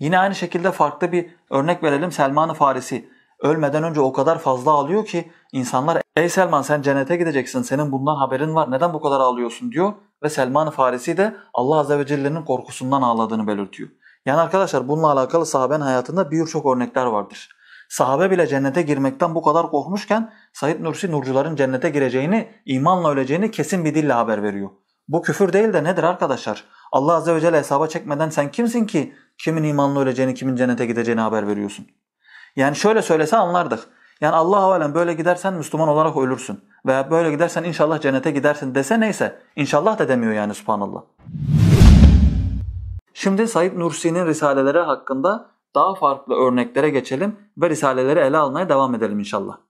Yine aynı şekilde farklı bir örnek verelim Selman-ı Farisi. Ölmeden önce o kadar fazla ağlıyor ki insanlar ey Selman sen cennete gideceksin senin bundan haberin var neden bu kadar ağlıyorsun diyor. Ve Selman-ı Farisi de Allah Azze ve Celle'nin korkusundan ağladığını belirtiyor. Yani arkadaşlar bununla alakalı sahabenin hayatında birçok örnekler vardır. Sahabe bile cennete girmekten bu kadar korkmuşken Said Nursi Nurcuların cennete gireceğini, imanla öleceğini kesin bir dille haber veriyor. Bu küfür değil de nedir arkadaşlar? Allah Azze ve Celle hesaba çekmeden sen kimsin ki kimin imanlı öleceğini, kimin cennete gideceğini haber veriyorsun? Yani şöyle söylese anlardık. Yani Allah alem böyle gidersen Müslüman olarak ölürsün. Veya böyle gidersen inşallah cennete gidersin dese neyse. İnşallah da demiyor yani subhanallah. Şimdi Said Nursi'nin risaleleri hakkında daha farklı örneklere geçelim ve risaleleri ele almaya devam edelim inşallah.